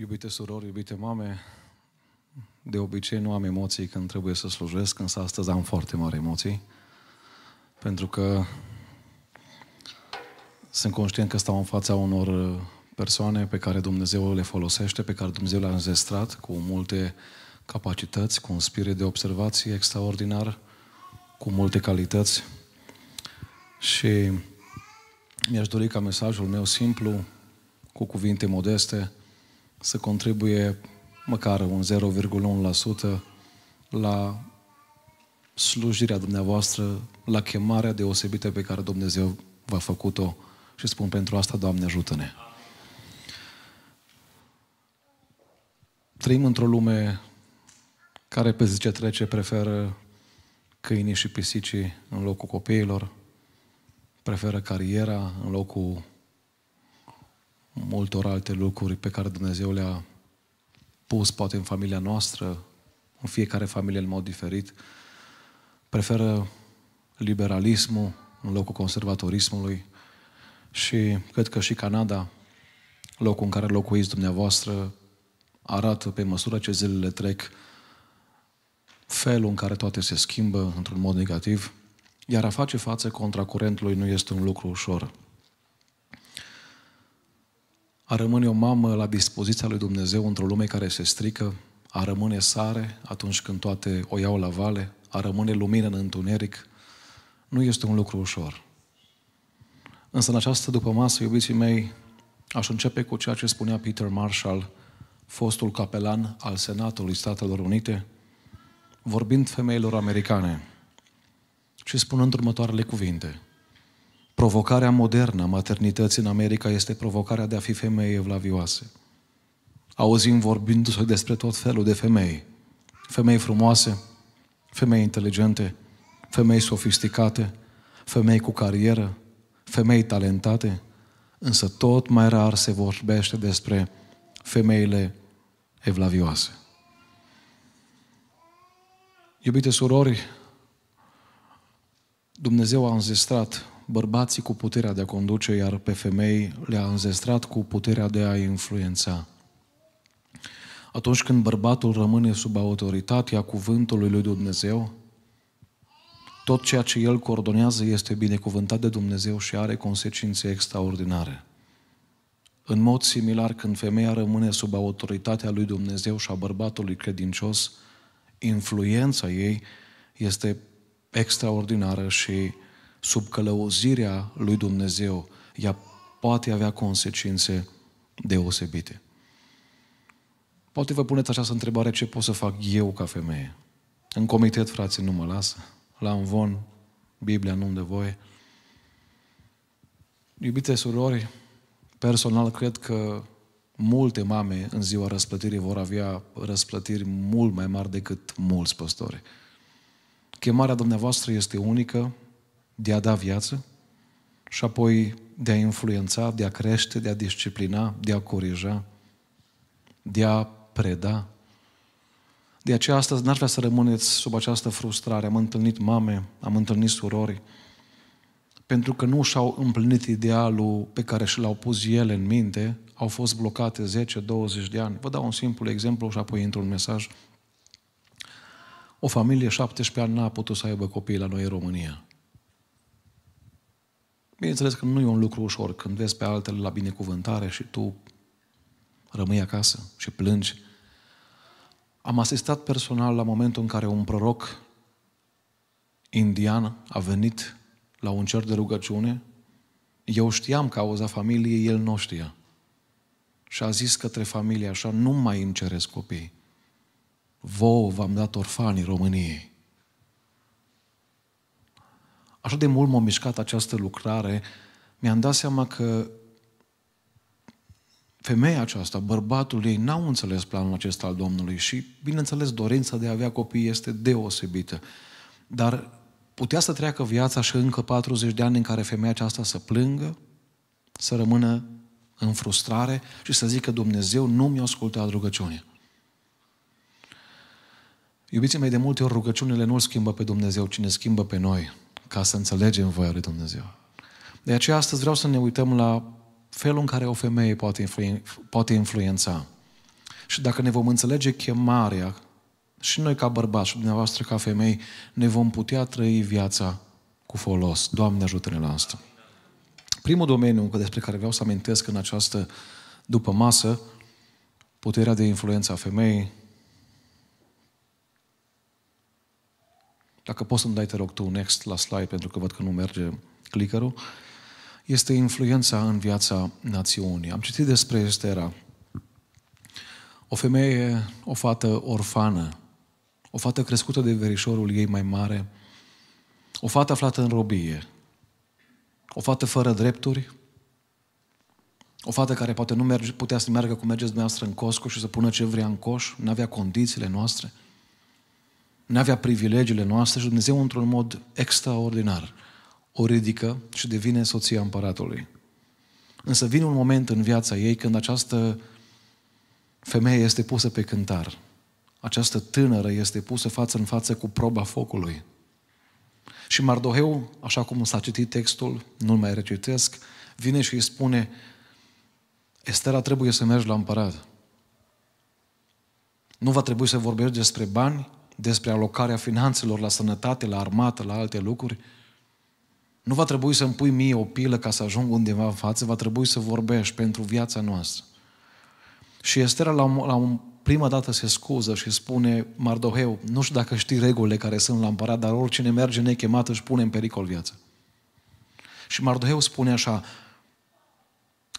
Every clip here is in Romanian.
Iubite surori, iubite mame, de obicei nu am emoții când trebuie să slujesc, însă astăzi am foarte mari emoții, pentru că sunt conștient că stau în fața unor persoane pe care Dumnezeu le folosește, pe care Dumnezeu le-a înzestrat cu multe capacități, cu un spirit de observație extraordinar, cu multe calități. Și mi-aș dori ca mesajul meu simplu, cu cuvinte modeste, să contribuie măcar un 0,1% la slujirea dumneavoastră, la chemarea deosebită pe care Dumnezeu v-a făcut-o și spun pentru asta, Doamne, ajută-ne. Trăim într-o lume care pe zi ce trece preferă câinii și pisicii în locul copiilor, preferă cariera în locul multor alte lucruri pe care Dumnezeu le-a pus poate în familia noastră, în fiecare familie în mod diferit, preferă liberalismul în locul conservatorismului și cred că și Canada, locul în care locuiți dumneavoastră, arată pe măsură ce zilele trec felul în care toate se schimbă într-un mod negativ, iar a face față curentului nu este un lucru ușor. A rămâne o mamă la dispoziția lui Dumnezeu într-o lume care se strică, a rămâne sare atunci când toate o iau la vale, a rămâne lumină în întuneric, nu este un lucru ușor. Însă în această după masă, iubiții mei, aș începe cu ceea ce spunea Peter Marshall, fostul capelan al Senatului Statelor Unite, vorbind femeilor americane și spunând următoarele cuvinte – Provocarea modernă a maternității în America este provocarea de a fi femeie evlavioase. Auzim vorbindu-se despre tot felul de femei. Femei frumoase, femei inteligente, femei sofisticate, femei cu carieră, femei talentate, însă tot mai rar se vorbește despre femeile evlavioase. Iubite surori, Dumnezeu a înzestrat bărbații cu puterea de a conduce, iar pe femei le-a înzestrat cu puterea de a influența. Atunci când bărbatul rămâne sub autoritatea cuvântului lui Dumnezeu, tot ceea ce el coordonează este binecuvântat de Dumnezeu și are consecințe extraordinare. În mod similar, când femeia rămâne sub autoritatea lui Dumnezeu și a bărbatului credincios, influența ei este extraordinară și sub călăuzirea lui Dumnezeu, ea poate avea consecințe deosebite. Poate vă puneți această întrebare, ce pot să fac eu ca femeie? În comitet, frații, nu mă lasă. La învon, Biblia nu-mi de voie. Iubite surori, personal cred că multe mame în ziua răsplătirii vor avea răsplătiri mult mai mari decât mulți păstori. Chemarea dumneavoastră este unică, de a da viață și apoi de a influența, de a crește, de a disciplina, de a corija, de a preda. De aceea astăzi n ar vrea să rămâneți sub această frustrare. Am întâlnit mame, am întâlnit surori, pentru că nu și-au împlinit idealul pe care și l-au pus ele în minte, au fost blocate 10-20 de ani. Vă dau un simplu exemplu și apoi intru un mesaj. O familie 17 ani n-a putut să aibă copii la noi în România. Bineînțeles că nu e un lucru ușor când vezi pe altele la binecuvântare și tu rămâi acasă și plângi. Am asistat personal la momentul în care un proroc indian a venit la un cer de rugăciune. Eu știam cauza familiei, el nu știa. Și a zis către familie așa, nu mai îmi cereți copii. Vouă v-am dat orfanii României așa de mult m-a mișcat această lucrare, mi-am dat seama că femeia aceasta, bărbatul ei, n-au înțeles planul acesta al Domnului și, bineînțeles, dorința de a avea copii este deosebită. Dar putea să treacă viața și încă 40 de ani în care femeia aceasta să plângă, să rămână în frustrare și să zică Dumnezeu nu mi-a ascultat rugăciunea. Iubiții mei, de multe ori rugăciunile nu schimbă pe Dumnezeu, cine schimbă pe noi ca să înțelegem voia lui Dumnezeu. De aceea astăzi vreau să ne uităm la felul în care o femeie poate, influen- poate influența. Și dacă ne vom înțelege chemarea, și noi ca bărbați și dumneavoastră ca femei, ne vom putea trăi viața cu folos. Doamne ajută-ne la asta. Primul domeniu despre care vreau să amintesc în această după masă, puterea de influență a femeii, Dacă poți să-mi dai, te rog, tu next la slide, pentru că văd că nu merge clickerul. Este influența în viața națiunii. Am citit despre Estera. O femeie, o fată orfană, o fată crescută de verișorul ei mai mare, o fată aflată în robie, o fată fără drepturi, o fată care poate nu merge, putea să meargă cum mergeți dumneavoastră în Costco și să pună ce vrea în coș, nu avea condițiile noastre – nu avea privilegiile noastre și Dumnezeu, într-un mod extraordinar, o ridică și devine soția împăratului. Însă vine un moment în viața ei când această femeie este pusă pe cântar. Această tânără este pusă față în față cu proba focului. Și Mardoheu, așa cum s-a citit textul, nu-l mai recitesc, vine și îi spune Estera, trebuie să mergi la împărat. Nu va trebui să vorbești despre bani, despre alocarea finanțelor la sănătate, la armată, la alte lucruri, nu va trebui să îmi pui mie o pilă ca să ajung undeva în față, va trebui să vorbești pentru viața noastră. Și Estera la, la prima dată se scuză și spune, Mardoheu, nu știu dacă știi regulile care sunt la împărat, dar oricine merge nechemat își pune în pericol viața. Și Mardoheu spune așa,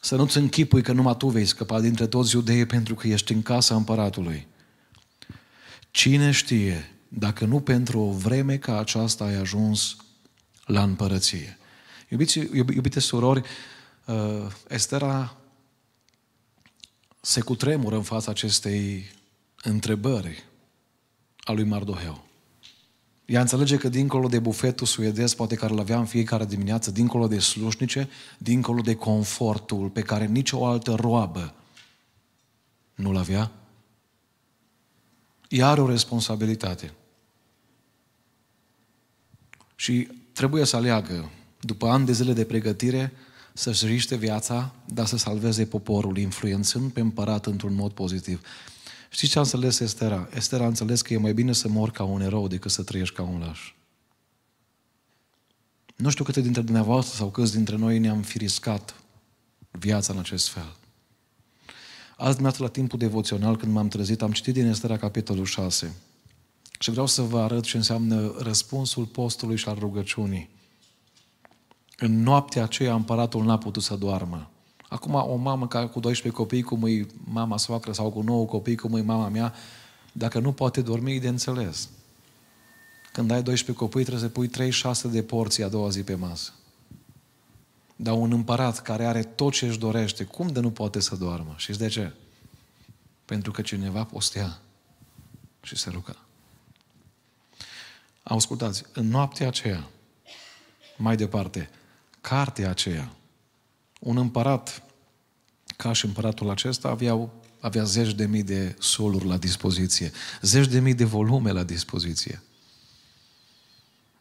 să nu-ți închipui că numai tu vei scăpa dintre toți iudeii pentru că ești în casa împăratului. Cine știe dacă nu pentru o vreme ca aceasta ai ajuns la împărăție? Iubiți, iubite surori, uh, Estera se cutremură în fața acestei întrebări a lui Mardoheu. Ea înțelege că dincolo de bufetul suedez, poate care îl avea în fiecare dimineață, dincolo de slușnice, dincolo de confortul pe care nicio altă roabă nu-l avea, iar o responsabilitate. Și trebuie să aleagă, după ani de zile de pregătire, să-și riște viața, dar să salveze poporul, influențând pe împărat într-un mod pozitiv. Știți ce a înțeles Estera? Estera a înțeles că e mai bine să mor ca un erou decât să trăiești ca un laș. Nu știu câte dintre dumneavoastră sau câți dintre noi ne-am fi riscat viața în acest fel. Azi dimineață la timpul devoțional, când m-am trezit, am citit din Estera capitolul 6. Și vreau să vă arăt ce înseamnă răspunsul postului și al rugăciunii. În noaptea aceea împăratul n-a putut să doarmă. Acum o mamă ca cu 12 copii, cum e mama soacră, sau cu 9 copii, cum e mama mea, dacă nu poate dormi, e de înțeles. Când ai 12 copii, trebuie să pui 3-6 de porții a doua zi pe masă. Dar un împărat care are tot ce își dorește, cum de nu poate să doarmă? Și de ce? Pentru că cineva postea și se ruga. Ascultați, în noaptea aceea, mai departe, cartea aceea, un împărat, ca și împăratul acesta, avea avea zeci de mii de soluri la dispoziție, zeci de mii de volume la dispoziție.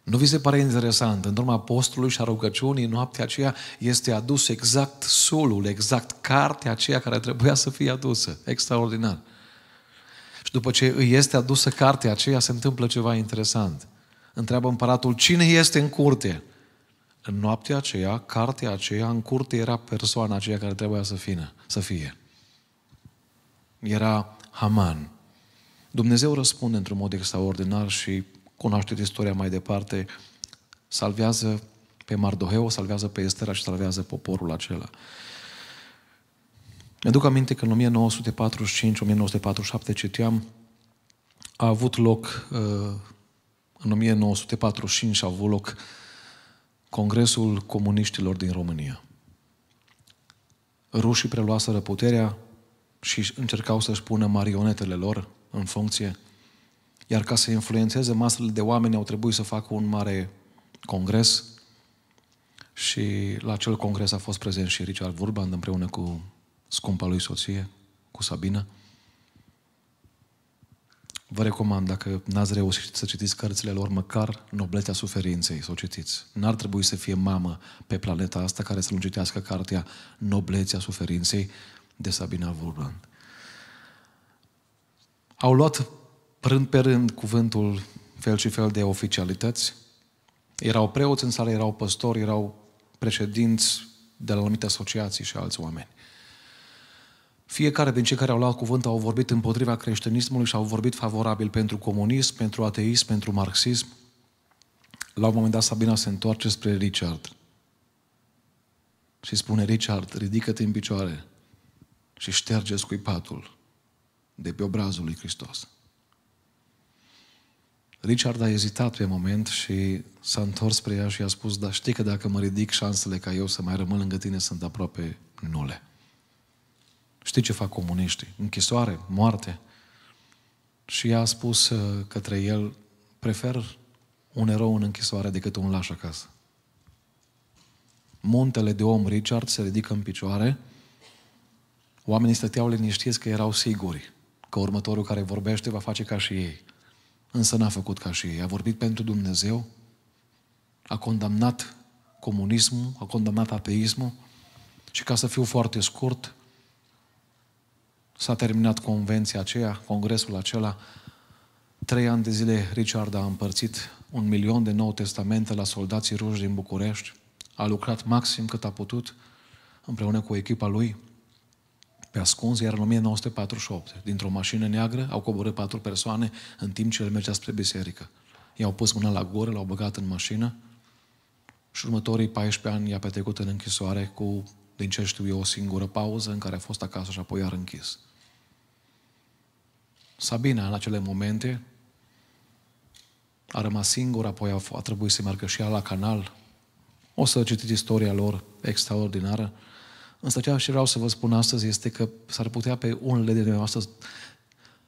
Nu vi se pare interesant? În urma postului și a rugăciunii, noaptea aceea este adus exact solul, exact cartea aceea care trebuia să fie adusă. Extraordinar. Și după ce îi este adusă cartea aceea, se întâmplă ceva interesant. Întreabă împăratul, cine este în curte? În noaptea aceea, cartea aceea, în curte era persoana aceea care trebuia să fie. Să fie. Era Haman. Dumnezeu răspunde într-un mod extraordinar și cunoașteți istoria mai departe, salvează pe Mardoheu, salvează pe Estera și salvează poporul acela. Ne duc aminte că în 1945-1947 citeam, a avut loc, uh, în 1945 a avut loc Congresul Comuniștilor din România. Rușii preluaseră puterea și încercau să-și pună marionetele lor în funcție. Iar ca să influențeze masele de oameni, au trebuit să facă un mare congres și la acel congres a fost prezent și Richard Vurban împreună cu scumpa lui soție, cu Sabina. Vă recomand, dacă n-ați reușit să citiți cărțile lor, măcar Noblețea Suferinței, să o citiți. N-ar trebui să fie mamă pe planeta asta care să nu citească cartea Noblețea Suferinței de Sabina Vurban. Au luat rând pe rând cuvântul fel și fel de oficialități. Erau preoți în sală, erau păstori, erau președinți de la anumite asociații și alți oameni. Fiecare din cei care au luat cuvânt au vorbit împotriva creștinismului și au vorbit favorabil pentru comunism, pentru ateism, pentru marxism. La un moment dat Sabina se întoarce spre Richard și spune, Richard, ridică-te în picioare și șterge scuipatul de pe obrazul lui Hristos. Richard a ezitat pe moment și s-a întors spre ea și a spus, dar știi că dacă mă ridic, șansele ca eu să mai rămân lângă tine sunt aproape nule. Știi ce fac comuniștii? Închisoare, moarte. Și ea a spus uh, către el, prefer un erou în închisoare decât un laș acasă. Muntele de om Richard se ridică în picioare, oamenii stăteau liniștiți că erau siguri că următorul care vorbește va face ca și ei. Însă n-a făcut ca și ei. A vorbit pentru Dumnezeu, a condamnat comunismul, a condamnat ateismul și ca să fiu foarte scurt, s-a terminat convenția aceea, congresul acela. Trei ani de zile Richard a împărțit un milion de nou testamente la soldații ruși din București. A lucrat maxim cât a putut împreună cu echipa lui pe ascuns, iar în 1948, dintr-o mașină neagră, au coborât patru persoane în timp ce el mergea spre biserică. I-au pus mâna la gură, l-au băgat în mașină și următorii 14 ani i-a petrecut în închisoare cu, din ce știu eu, o singură pauză în care a fost acasă și apoi iar închis. Sabina, în acele momente, a rămas singur, apoi a, a trebuit să meargă și ea la canal. O să citiți istoria lor extraordinară. Însă ceea ce vreau să vă spun astăzi este că s-ar putea pe unele de astăzi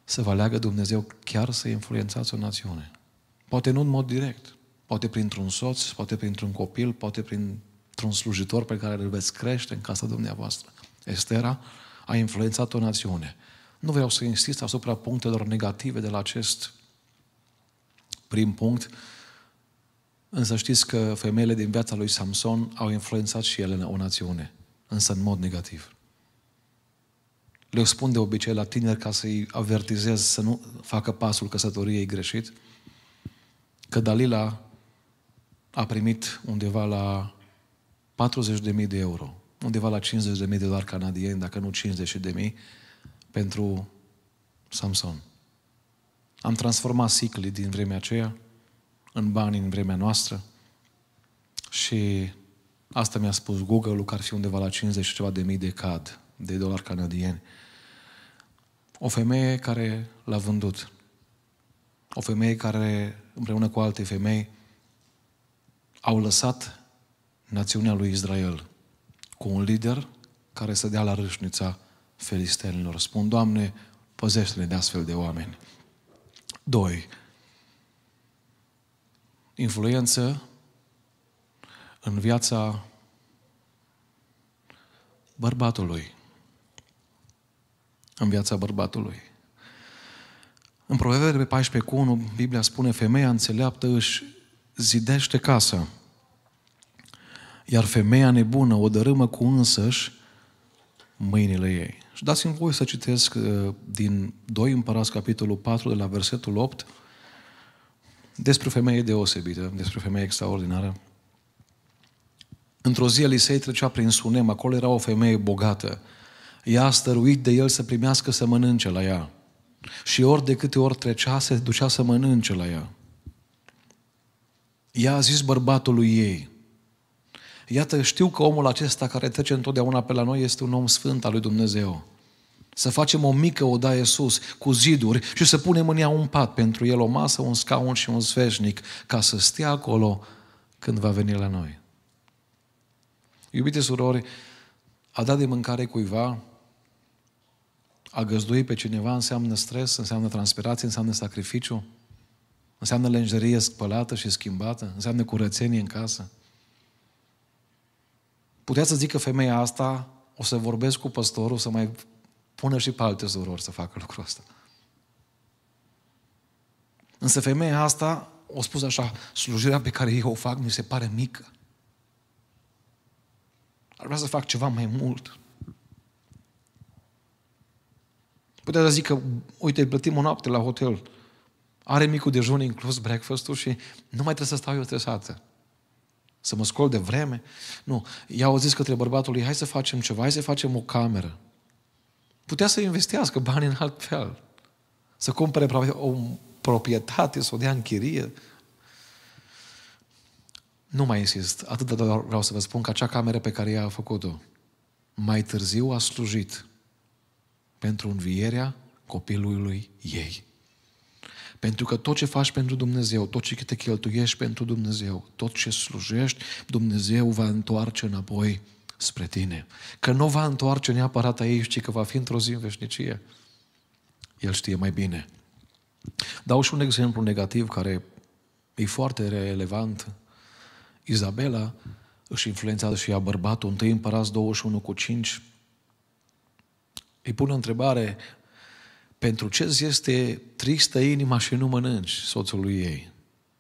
să vă aleagă Dumnezeu chiar să influențați o națiune. Poate nu în mod direct, poate printr-un soț, poate printr-un copil, poate printr-un slujitor pe care îl veți crește în casa dumneavoastră. Estera a influențat o națiune. Nu vreau să insist asupra punctelor negative de la acest prim punct, însă știți că femeile din viața lui Samson au influențat și ele o națiune însă în mod negativ. Le spun de obicei la tineri ca să-i avertizez să nu facă pasul căsătoriei greșit, că Dalila a primit undeva la 40.000 de euro, undeva la 50.000 de dolari canadieni, dacă nu 50.000, pentru Samson. Am transformat sicli din vremea aceea în bani în vremea noastră și Asta mi-a spus Google-ul că ar fi undeva la 50 și ceva de mii de CAD, de dolari canadieni. O femeie care l-a vândut. O femeie care, împreună cu alte femei, au lăsat națiunea lui Israel cu un lider care să dea la râșnița felistenilor. Spun, Doamne, păzește-ne de astfel de oameni. 2. Influență în viața bărbatului. În viața bărbatului. În Proverbe 14 cu 1, Biblia spune, femeia înțeleaptă își zidește casa, iar femeia nebună o dărâmă cu însăși mâinile ei. Și dați-mi voi să citesc uh, din 2 Împărați, capitolul 4, de la versetul 8, despre o femeie deosebită, despre o femeie extraordinară. Într-o zi Elisei trecea prin Sunem, acolo era o femeie bogată. Ea a stăruit de el să primească să mănânce la ea. Și ori de câte ori trecea, se ducea să mănânce la ea. Ea a zis bărbatului ei, Iată, știu că omul acesta care trece întotdeauna pe la noi este un om sfânt al lui Dumnezeu. Să facem o mică odaie sus, cu ziduri, și să punem în ea un pat pentru el, o masă, un scaun și un sfeșnic, ca să stea acolo când va veni la noi. Iubite surori, a da de mâncare cuiva, a găzdui pe cineva înseamnă stres, înseamnă transpirație, înseamnă sacrificiu, înseamnă lenjerie spălată și schimbată, înseamnă curățenie în casă. Putea să zică femeia asta, o să vorbesc cu păstorul, să mai pună și pe alte surori să facă lucrul ăsta. Însă femeia asta o spus așa, slujirea pe care eu o fac mi se pare mică. Ar vrea să fac ceva mai mult. Putea să zic că uite, plătim o noapte la hotel. Are micul dejun inclus breakfast-ul și nu mai trebuie să stau eu stresată. Să mă scol de vreme? Nu. Ea au zis către bărbatul lui, hai să facem ceva, hai să facem o cameră. Putea să investească bani în alt fel. Să cumpere o proprietate, să o dea în chirie. Nu mai insist. Atât de vreau să vă spun că acea cameră pe care ea a făcut-o mai târziu a slujit pentru învierea copilului ei. Pentru că tot ce faci pentru Dumnezeu, tot ce te cheltuiești pentru Dumnezeu, tot ce slujești, Dumnezeu va întoarce înapoi spre tine. Că nu va întoarce neapărat a ei, ci că va fi într-o zi în veșnicie. El știe mai bine. Dau și un exemplu negativ care e foarte relevant Izabela își influențează și ea bărbatul, întâi împărați 21 cu 5, îi pun o întrebare, pentru ce ți este tristă inima și nu mănânci soțului ei?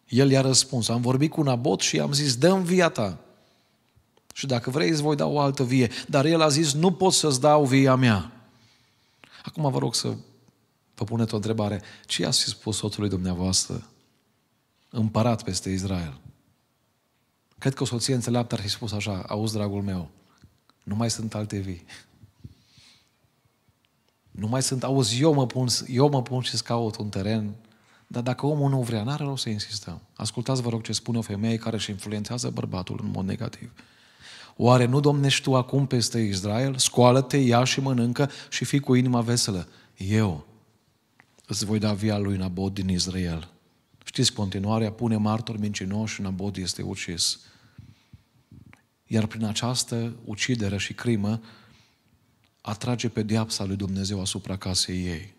El i-a răspuns, am vorbit cu Nabot și i-am zis, dă-mi via ta. Și dacă vrei, îți voi da o altă vie. Dar el a zis, nu pot să-ți dau via mea. Acum vă rog să vă puneți o întrebare. Ce ați fi spus soțului dumneavoastră? Împărat peste Israel. Cred că o soție înțeleaptă ar fi spus așa, auzi, dragul meu, nu mai sunt alte vii. Nu mai sunt, auzi, eu mă pun, eu mă pun și caut un teren, dar dacă omul nu vrea, n-are rost să insistăm. Ascultați, vă rog, ce spune o femeie care își influențează bărbatul în mod negativ. Oare nu domnești tu acum peste Israel? Scoală-te, ia și mănâncă și fii cu inima veselă. Eu îți voi da via lui Nabot din Israel Știți continuarea, pune martor mincinoși, Nabot este ucis. Iar prin această ucidere și crimă atrage pe diapsa lui Dumnezeu asupra casei ei.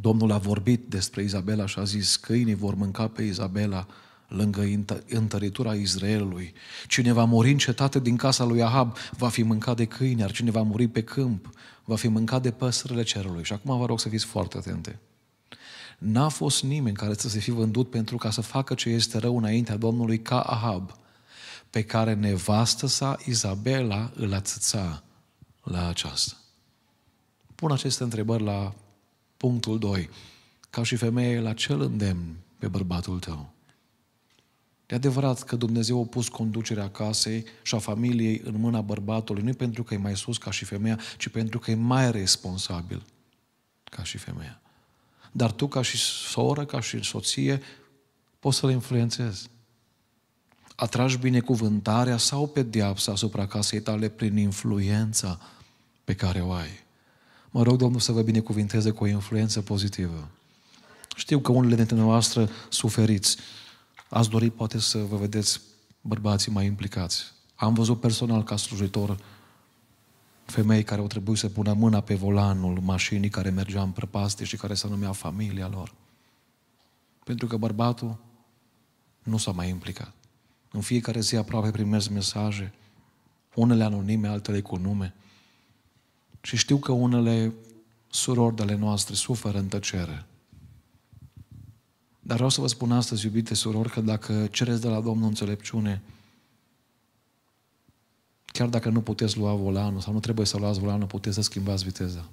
Domnul a vorbit despre Izabela și a zis, câinii vor mânca pe Izabela lângă întăritura Israelului. Cine va muri în cetate din casa lui Ahab va fi mâncat de câini, iar cine va muri pe câmp va fi mâncat de păsările cerului. Și acum vă rog să fiți foarte atente. N-a fost nimeni care să se fi vândut pentru ca să facă ce este rău înaintea Domnului ca Ahab, pe care nevastă sa Izabela îl atâța la aceasta. Pun aceste întrebări la punctul 2. Ca și femeie, la cel îndemn pe bărbatul tău. E adevărat că Dumnezeu a pus conducerea casei și a familiei în mâna bărbatului, nu pentru că e mai sus ca și femeia, ci pentru că e mai responsabil ca și femeia. Dar tu, ca și soră, ca și soție, poți să le influențezi. Atragi binecuvântarea sau diapsa asupra casei tale prin influența pe care o ai. Mă rog, Domnul, să vă binecuvinteze cu o influență pozitivă. Știu că unele dintre noastre suferiți. Ați dori poate să vă vedeți bărbații mai implicați. Am văzut personal ca slujitor femei care au trebuit să pună mâna pe volanul mașinii care mergea în prăpastie și care se numea familia lor. Pentru că bărbatul nu s-a mai implicat. În fiecare zi aproape primesc mesaje, unele anonime, altele cu nume. Și știu că unele surori ale noastre suferă în tăcere. Dar vreau să vă spun astăzi, iubite surori, că dacă cereți de la Domnul înțelepciune, Chiar dacă nu puteți lua volanul sau nu trebuie să luați volanul, puteți să schimbați viteza.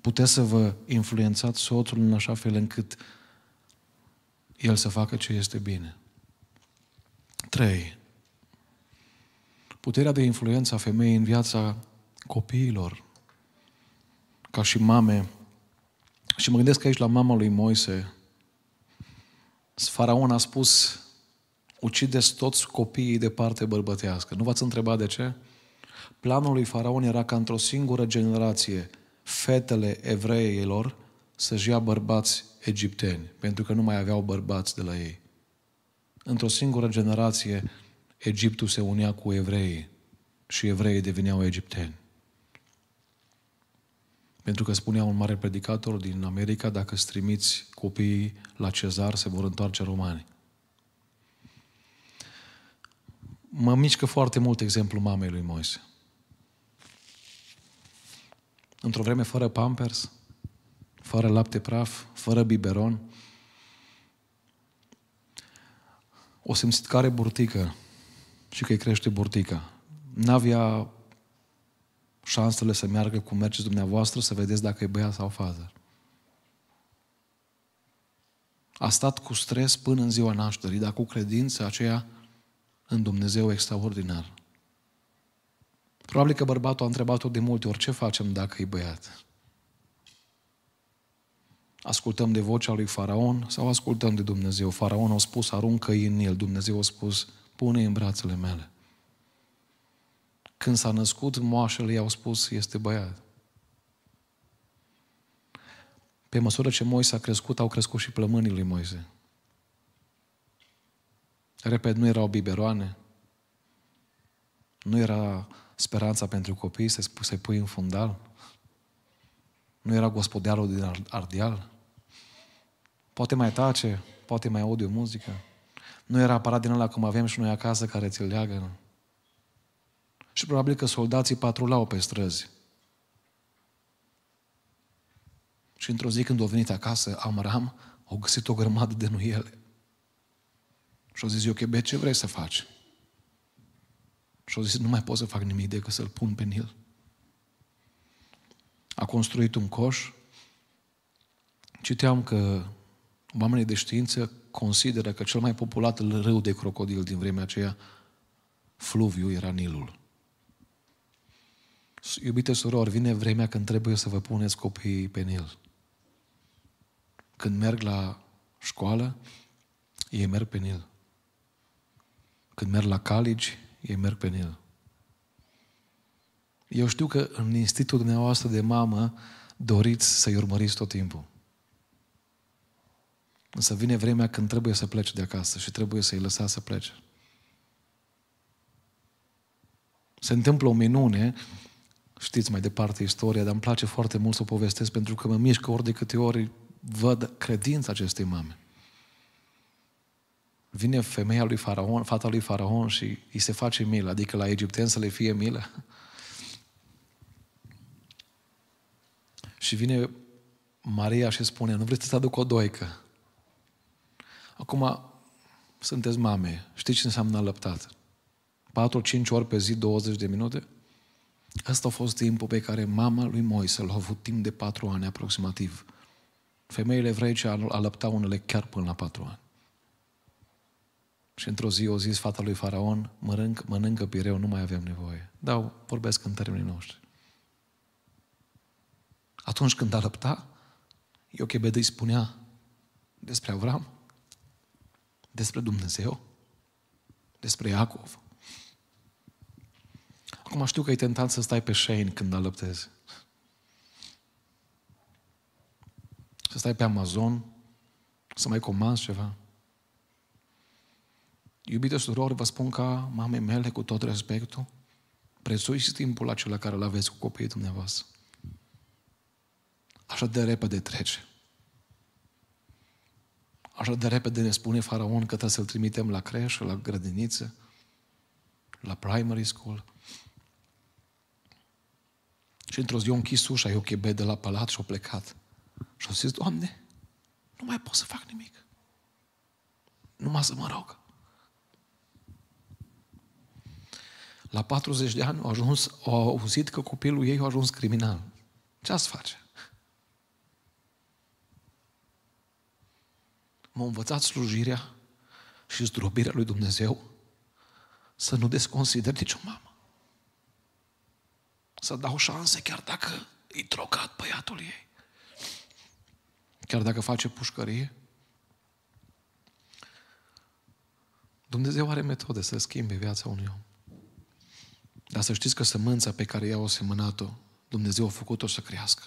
Puteți să vă influențați soțul în așa fel încât el să facă ce este bine. 3. Puterea de influență a femeii în viața copiilor. Ca și mame. Și mă gândesc aici la mama lui Moise. Faraon a spus Ucideți toți copiii de parte bărbătească. Nu v-ați întrebat de ce? Planul lui Faraon era ca într-o singură generație fetele evreilor să-și ia bărbați egipteni, pentru că nu mai aveau bărbați de la ei. Într-o singură generație, Egiptul se unea cu evreii și evreii devineau egipteni. Pentru că spunea un mare predicator din America, dacă strimiți copiii la cezar, se vor întoarce romani. mă mișcă foarte mult exemplul mamei lui Moise. Într-o vreme fără pampers, fără lapte praf, fără biberon, o simțit care burtică și că îi crește burtica. N-avea șansele să meargă cum mergeți dumneavoastră, să vedeți dacă e băiat sau fază. A stat cu stres până în ziua nașterii, dar cu credința aceea în Dumnezeu extraordinar. Probabil că bărbatul a întrebat-o de multe ori, ce facem dacă e băiat? Ascultăm de vocea lui Faraon sau ascultăm de Dumnezeu? Faraon a spus, aruncă-i în el. Dumnezeu a spus, pune-i în brațele mele. Când s-a născut, moașele i-au spus, este băiat. Pe măsură ce Moise a crescut, au crescut și plămânii lui Moise. Repet, nu erau biberoane, nu era speranța pentru copii să se pui în fundal, nu era gospodarul din Ardeal, poate mai tace, poate mai aude o muzică, nu era aparat din ăla cum avem și noi acasă care ți-l leagă. Și probabil că soldații patrulau pe străzi. Și într-o zi când au venit acasă, Amram, au găsit o grămadă de nuiele. Și-o zis, eu, Chebe, ce vrei să faci? Și-o zis, nu mai pot să fac nimic decât să-l pun pe Nil. A construit un coș. Citeam că oamenii de știință consideră că cel mai populat râu de crocodil din vremea aceea, fluviu, era Nilul. Iubite surori, vine vremea când trebuie să vă puneți copiii pe Nil. Când merg la școală, ei merg pe Nil. Când merg la calici, ei merg pe Nil. Eu știu că în institutul dumneavoastră de mamă doriți să-i urmăriți tot timpul. Însă vine vremea când trebuie să pleci de acasă și trebuie să-i lăsați să plece. Se întâmplă o minune, știți mai departe istoria, dar îmi place foarte mult să o povestesc pentru că mă mișcă ori de câte ori văd credința acestei mame vine femeia lui Faraon, fata lui Faraon și îi se face milă, adică la egipten să le fie milă. Și vine Maria și spune, nu vreți să-ți aduc o doică? Acum, sunteți mame, știți ce înseamnă alăptat? 4-5 ori pe zi, 20 de minute? Asta a fost timpul pe care mama lui Moise l-a avut timp de patru ani aproximativ. Femeile evreice alăptau unele chiar până la patru ani. Și într-o zi o zis fata lui Faraon, mănânc, mănâncă pireu, nu mai avem nevoie. Dar vorbesc în termenii noștri. Atunci când alăpta, îi spunea despre Avram, despre Dumnezeu, despre Iacov. Acum știu că e tentat să stai pe Shane când alăptezi. Să stai pe Amazon, să mai comanzi ceva. Iubite surori, vă spun ca mamei mele, cu tot respectul, prețuiți timpul acela care îl aveți cu copiii dumneavoastră. Așa de repede trece. Așa de repede ne spune faraon că trebuie să-l trimitem la creșă, la grădiniță, la primary school. Și într-o zi o închis ușa, eu chebe de la palat și o plecat. Și o zis, Doamne, nu mai pot să fac nimic. Numai să mă rog. La 40 de ani au, ajuns, au auzit că copilul ei a ajuns criminal. Ce ați face? M-a învățat slujirea și zdrobirea lui Dumnezeu să nu desconsider nicio mamă. Să dau șanse chiar dacă e drogat băiatul ei. Chiar dacă face pușcărie. Dumnezeu are metode să schimbe viața unui om. Dar să știți că sămânța pe care ea o semănat-o, Dumnezeu a făcut-o să crească.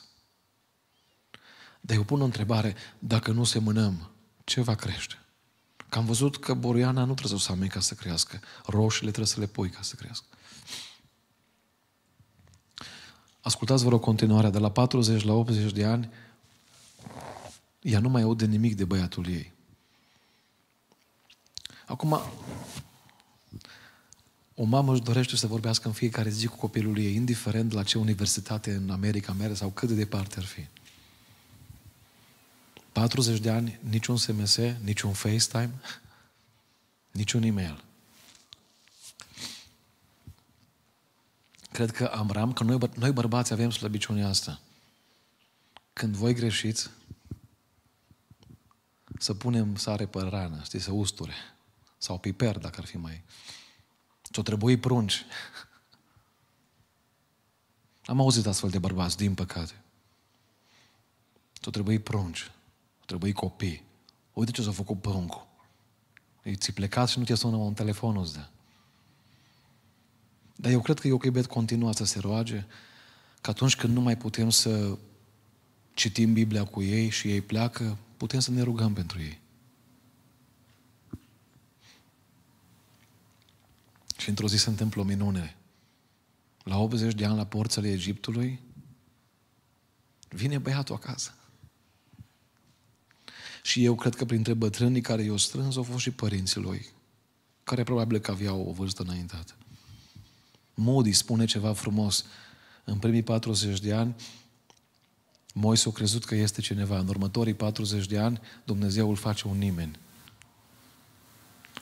Dar eu pun o întrebare, dacă nu semănăm, ce va crește? Că am văzut că boroiana nu trebuie să o ca să crească. Roșiile trebuie să le pui ca să crească. Ascultați, vă rog, continuarea. De la 40 la 80 de ani, ea nu mai aude nimic de băiatul ei. Acum, o mamă își dorește să vorbească în fiecare zi cu copilul ei, indiferent la ce universitate în America merge sau cât de departe ar fi. 40 de ani, niciun SMS, niciun FaceTime, niciun e-mail. Cred că Amram, că noi, bă- noi bărbați avem slăbiciunea asta. Când voi greșiți, să punem sare pe rană, știi, să usture. Sau piper, dacă ar fi mai Ți-o trebuie prunci. Am auzit astfel de bărbați, din păcate. Ți-o trebuie prunci. O trebuie copii. Uite ce s-a făcut pruncul. Ei ți plecat și nu te sună un telefon o dă. Dar eu cred că Iochebed continua să se roage că atunci când nu mai putem să citim Biblia cu ei și ei pleacă, putem să ne rugăm pentru ei. Și într-o zi se întâmplă o minune. La 80 de ani, la porțile Egiptului, vine băiatul acasă. Și eu cred că printre bătrânii care i-au strâns au fost și părinții lui, care probabil că aveau o vârstă înaintată. Modi spune ceva frumos. În primii 40 de ani, Moise a crezut că este cineva. În următorii 40 de ani, Dumnezeu îl face un nimeni.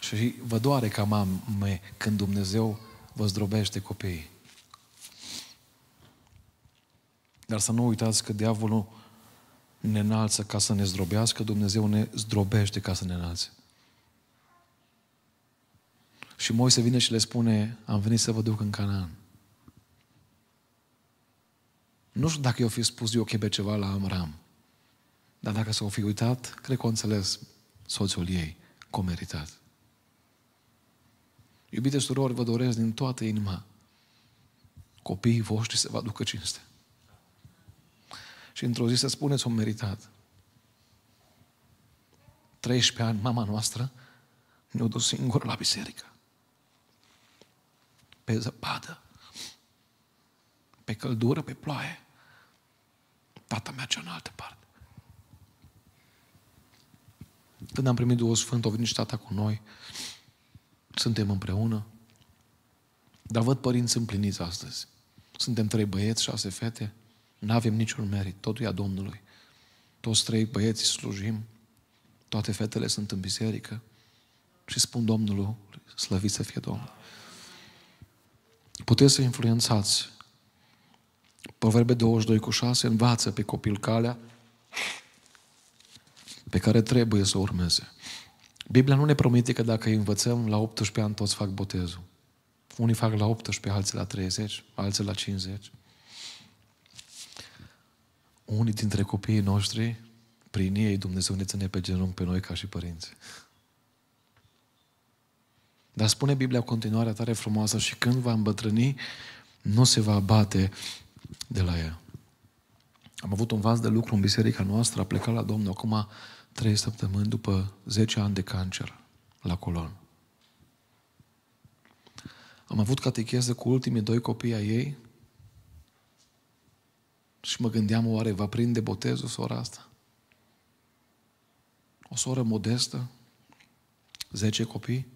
Și vă doare ca mame când Dumnezeu vă zdrobește copiii. Dar să nu uitați că diavolul ne înalță ca să ne zdrobească, Dumnezeu ne zdrobește ca să ne înalțe. Și Moise vine și le spune, am venit să vă duc în Canaan. Nu știu dacă eu fi spus eu chebe ceva la Amram, dar dacă s-o fi uitat, cred că o înțeles soțul ei, comeritat. Iubite surori, vă doresc din toată inima copiii voștri să vă aducă cinste. Și într-o zi să spuneți, o meritat. 13 ani, mama noastră ne-a dus singură la biserică. Pe zăpadă, pe căldură, pe ploaie. Tata mea cea în altă parte. Când am primit Duhul Sfânt, a venit și tata cu noi suntem împreună. Dar văd părinți împliniți astăzi. Suntem trei băieți, șase fete. Nu avem niciun merit. Totul e a Domnului. Toți trei băieți slujim. Toate fetele sunt în biserică. Și spun Domnului, slăvit să fie Domnul. Puteți să influențați. Proverbe 22 cu 6 învață pe copil calea pe care trebuie să urmeze. Biblia nu ne promite că dacă îi învățăm la 18 ani toți fac botezul. Unii fac la 18, alții la 30, alții la 50. Unii dintre copiii noștri, prin ei Dumnezeu ne ține pe genunchi pe noi ca și părinți. Dar spune Biblia continuarea tare frumoasă și când va îmbătrâni, nu se va abate de la ea. Am avut un vas de lucru în biserica noastră, a plecat la Domnul acum trei săptămâni după 10 ani de cancer la colon. Am avut catecheză cu ultimii doi copii ai ei și mă gândeam oare va prinde botezul sora asta? O soră modestă, 10 copii,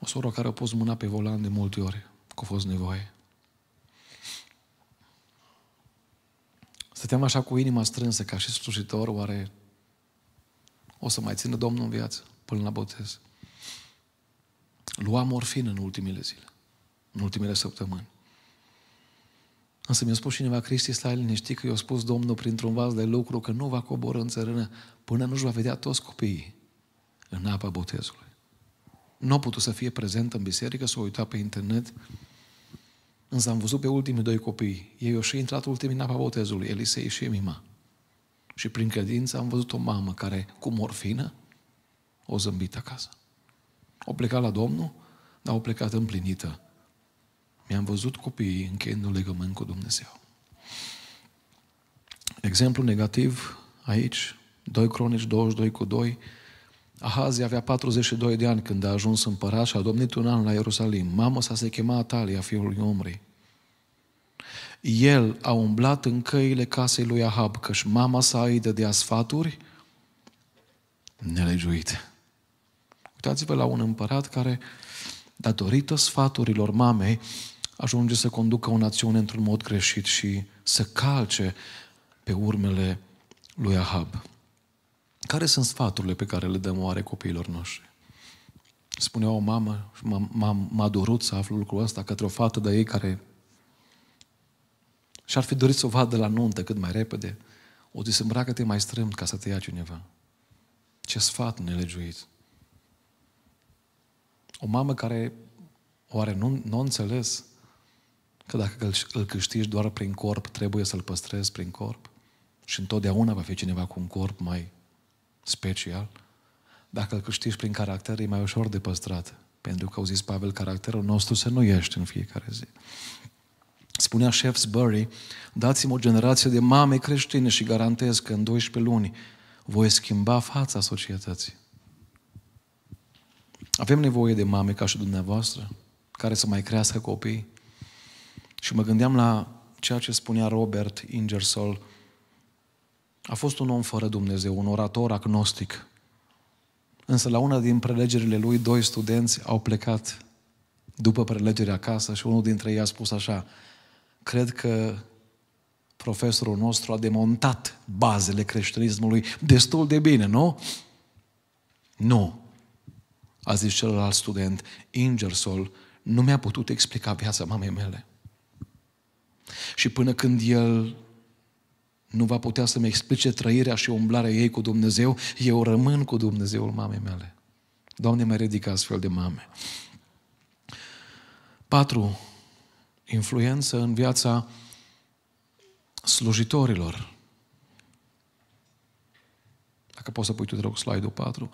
o soră care a pus mâna pe volan de multe ori, că a fost nevoie. Stăteam așa cu inima strânsă ca și slujitor, oare o să mai țină Domnul în viață până la botez? Lua morfin în ultimile zile, în ultimele săptămâni. Însă mi-a spus cineva, Cristi, stai liniștit că i-a spus Domnul printr-un vas de lucru că nu va coborâ în țărână până nu-și va vedea toți copiii în apa botezului. Nu a putut să fie prezent în biserică, să o uita pe internet, Însă am văzut pe ultimii doi copii. Ei au și intrat ultimii în apa botezului, Elisei și Mima. Și prin credință am văzut o mamă care, cu morfină, o zâmbit acasă. O plecat la Domnul, dar o plecat împlinită. Mi-am văzut copiii încheiând un legământ cu Dumnezeu. Exemplu negativ aici, 2 Cronici 22 cu 2, Ahazia avea 42 de ani când a ajuns împărat și a domnit un an la Ierusalim. Mama sa se chema Atalia, fiul lui Omri. El a umblat în căile casei lui Ahab, căci mama sa îi dădea sfaturi nelegiuite. Uitați-vă la un împărat care, datorită sfaturilor mamei, ajunge să conducă o națiune într-un mod greșit și să calce pe urmele lui Ahab. Care sunt sfaturile pe care le dăm oare copiilor noștri? Spunea o mamă și m-a, m-a durut să aflu lucrul ăsta către o fată de ei care și-ar fi dorit să o vadă la nuntă cât mai repede. O zis, îmbracă-te mai strâmt ca să te ia cineva. Ce sfat nelegiuit! O mamă care oare nu, nu înțeles că dacă îl, îl câștigi doar prin corp, trebuie să-l păstrezi prin corp și întotdeauna va fi cineva cu un corp mai special, dacă îl câștigi prin caracter, e mai ușor de păstrat. Pentru că, au zis Pavel, caracterul nostru să nu ești în fiecare zi. Spunea Shaftesbury, dați-mi o generație de mame creștine și garantez că în 12 luni voi schimba fața societății. Avem nevoie de mame ca și dumneavoastră, care să mai crească copii. Și mă gândeam la ceea ce spunea Robert Ingersoll a fost un om fără Dumnezeu, un orator agnostic. Însă la una din prelegerile lui, doi studenți au plecat după prelegere acasă și unul dintre ei a spus așa, cred că profesorul nostru a demontat bazele creștinismului destul de bine, nu? Nu, a zis celălalt student, Ingersoll nu mi-a putut explica viața mamei mele. Și până când el nu va putea să-mi explice trăirea și umblarea ei cu Dumnezeu, eu rămân cu Dumnezeul mamei mele. Doamne, mai ridică astfel de mame. 4. Influență în viața slujitorilor. Dacă poți să pui tu, te rog, slide-ul 4.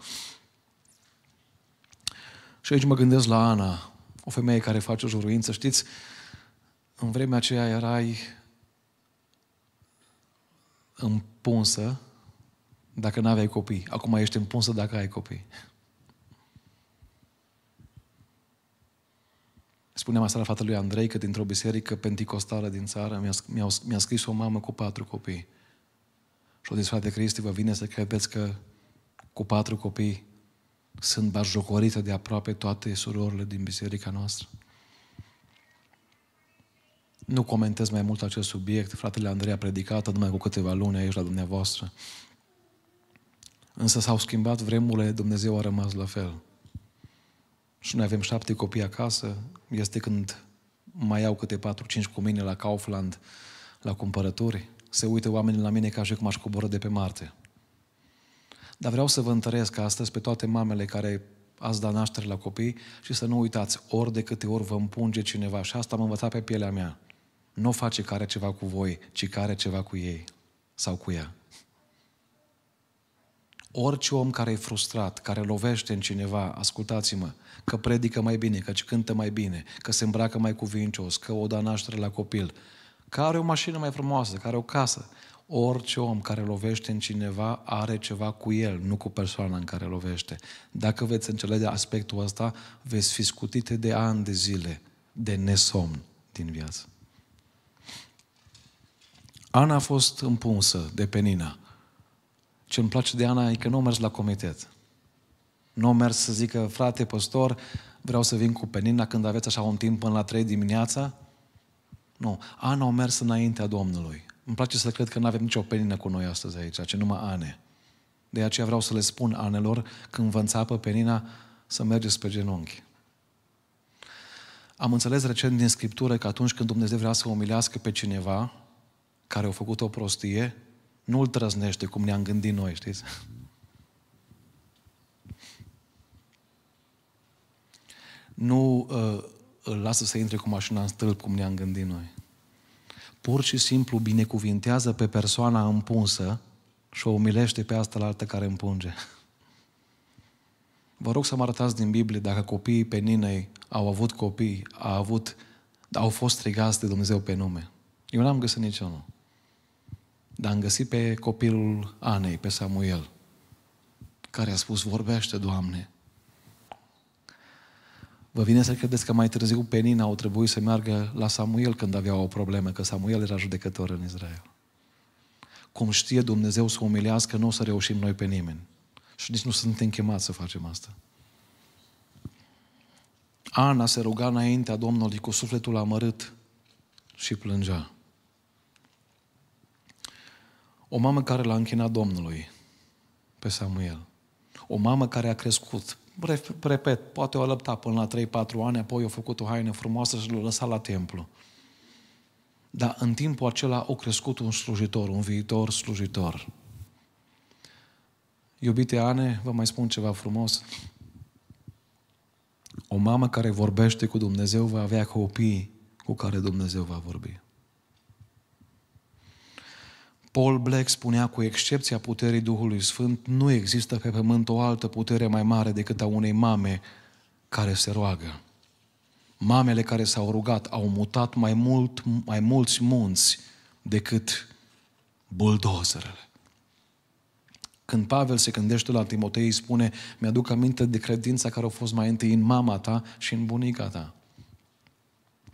Și aici mă gândesc la Ana, o femeie care face o juruință. Știți, în vremea aceea erai împunsă dacă nu aveai copii. Acum ești împunsă dacă ai copii. Spuneam asta la fata lui Andrei că dintr-o biserică penticostală din țară mi-a, mi-a, mi-a scris o mamă cu patru copii. Și o zis, frate Cristi, vă vine să credeți că cu patru copii sunt bajocorită de aproape toate surorile din biserica noastră. Nu comentez mai mult acest subiect. Fratele Andrei a predicat numai cu câteva luni aici la dumneavoastră. Însă s-au schimbat vremurile, Dumnezeu a rămas la fel. Și noi avem șapte copii acasă, este când mai iau câte patru, cinci cu mine la Kaufland, la cumpărături, se uită oamenii la mine ca și cum aș coboră de pe Marte. Dar vreau să vă întăresc astăzi pe toate mamele care ați dat naștere la copii și să nu uitați ori de câte ori vă împunge cineva. Și asta am învățat pe pielea mea nu face care ceva cu voi, ci care ceva cu ei sau cu ea. Orice om care e frustrat, care lovește în cineva, ascultați-mă, că predică mai bine, că cântă mai bine, că se îmbracă mai cuvincios, că o da naștere la copil, că are o mașină mai frumoasă, care are o casă. Orice om care lovește în cineva are ceva cu el, nu cu persoana în care lovește. Dacă veți înțelege aspectul ăsta, veți fi scutite de ani de zile de nesomn din viață. Ana a fost împunsă de pe Nina. Ce îmi place de Ana e că nu a mers la comitet. Nu a mers să zică, frate, păstor, vreau să vin cu Penina când aveți așa un timp până la 3 dimineața. Nu. Ana a mers înaintea Domnului. Îmi place să cred că nu avem nicio penină cu noi astăzi aici, ci numai Ane. De aceea vreau să le spun anelor, când vă înțapă penina, să mergeți pe genunchi. Am înțeles recent din Scriptură că atunci când Dumnezeu vrea să umilească pe cineva, care au făcut o prostie, nu îl trăznește cum ne-am gândit noi, știți? Nu uh, îl lasă să intre cu mașina în stâlp cum ne-am gândit noi. Pur și simplu binecuvintează pe persoana împunsă și o umilește pe asta la altă care împunge. Vă rog să mă arătați din Biblie dacă copiii pe Ninei au avut copii, au avut, au fost strigați de Dumnezeu pe nume. Eu n-am găsit niciunul. Dar am găsit pe copilul Anei, pe Samuel, care a spus, vorbește, Doamne. Vă vine să credeți că mai târziu pe Nina au trebuit să meargă la Samuel când avea o problemă, că Samuel era judecător în Israel. Cum știe Dumnezeu să umilească, nu o să reușim noi pe nimeni. Și nici nu suntem chemați să facem asta. Ana se ruga înaintea Domnului cu sufletul amărât și plângea. O mamă care l-a închinat Domnului pe Samuel. O mamă care a crescut. Repet, poate o lăpta până la 3-4 ani, apoi o făcut o haină frumoasă și l-a lăsat la templu. Dar în timpul acela o crescut un slujitor, un viitor slujitor. Iubite Ane, vă mai spun ceva frumos. O mamă care vorbește cu Dumnezeu va avea copii cu care Dumnezeu va vorbi. Paul Black spunea, cu excepția puterii Duhului Sfânt, nu există pe pământ o altă putere mai mare decât a unei mame care se roagă. Mamele care s-au rugat au mutat mai, mult, mai mulți munți decât buldozerele. Când Pavel se gândește la Timotei, spune, mi-aduc aminte de credința care a fost mai întâi în mama ta și în bunica ta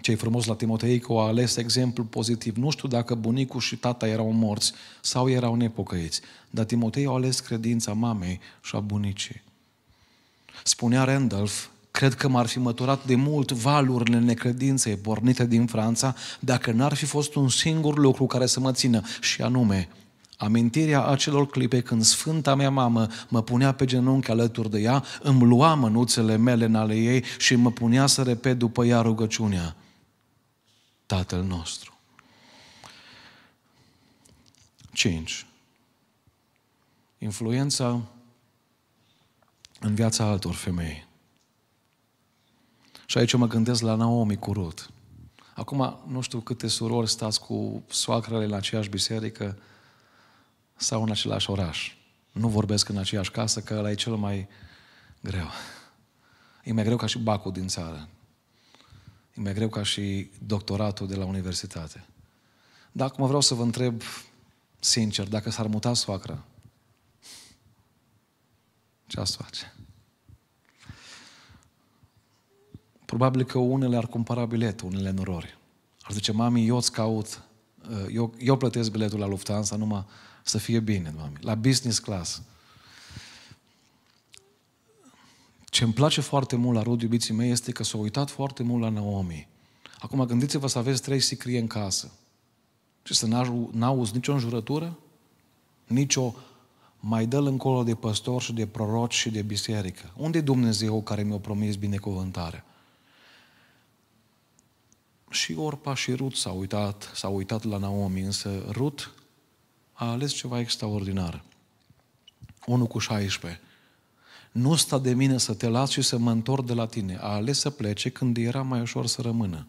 ce frumos la Timotei că a ales exemplu pozitiv. Nu știu dacă bunicul și tata erau morți sau erau nepocăiți, dar Timotei a ales credința mamei și a bunicii. Spunea Randolph, cred că m-ar fi măturat de mult valurile necredinței pornite din Franța dacă n-ar fi fost un singur lucru care să mă țină și anume amintirea acelor clipe când sfânta mea mamă mă punea pe genunchi alături de ea, îmi lua mânuțele mele în ale ei și mă punea să repet după ea rugăciunea. Tatăl nostru. 5. Influența în viața altor femei. Și aici mă gândesc la Naomi Curut. Acum, nu știu câte surori stați cu soacrele în aceeași biserică sau în același oraș. Nu vorbesc în aceeași casă, că ăla e cel mai greu. E mai greu ca și bacul din țară. E mai greu ca și doctoratul de la universitate. Dar acum vreau să vă întreb sincer, dacă s-ar muta soacra, ce ați face? Probabil că unele ar cumpăra biletul, unele norori. Ar zice, mami, eu îți caut, eu, eu plătesc biletul la Lufthansa numai să fie bine, mami. La business class. Ce îmi place foarte mult la Rod, iubiții mei, este că s-a uitat foarte mult la Naomi. Acum gândiți-vă să aveți trei sicrie în casă și să n-auzi nicio înjurătură, nicio mai dă încolo de păstor și de proroci și de biserică. Unde e Dumnezeu care mi-a promis binecuvântarea? Și Orpa și Rut s-au uitat, s-au uitat la Naomi, însă Rut a ales ceva extraordinar. 1 cu 16 nu sta de mine să te las și să mă întorc de la tine. A ales să plece când era mai ușor să rămână.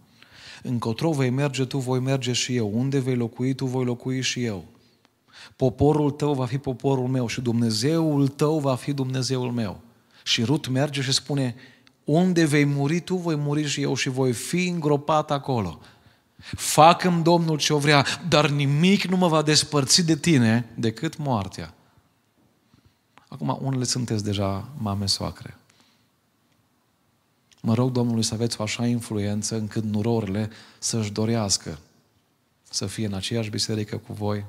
Încotro vei merge tu, voi merge și eu. Unde vei locui tu, voi locui și eu. Poporul tău va fi poporul meu și Dumnezeul tău va fi Dumnezeul meu. Și Rut merge și spune, unde vei muri tu, voi muri și eu și voi fi îngropat acolo. Facem mi Domnul ce o vrea, dar nimic nu mă va despărți de tine decât moartea. Acum, unele sunteți deja mame soacre. Mă rog Domnului să aveți o așa influență încât nurorile să-și dorească să fie în aceeași biserică cu voi,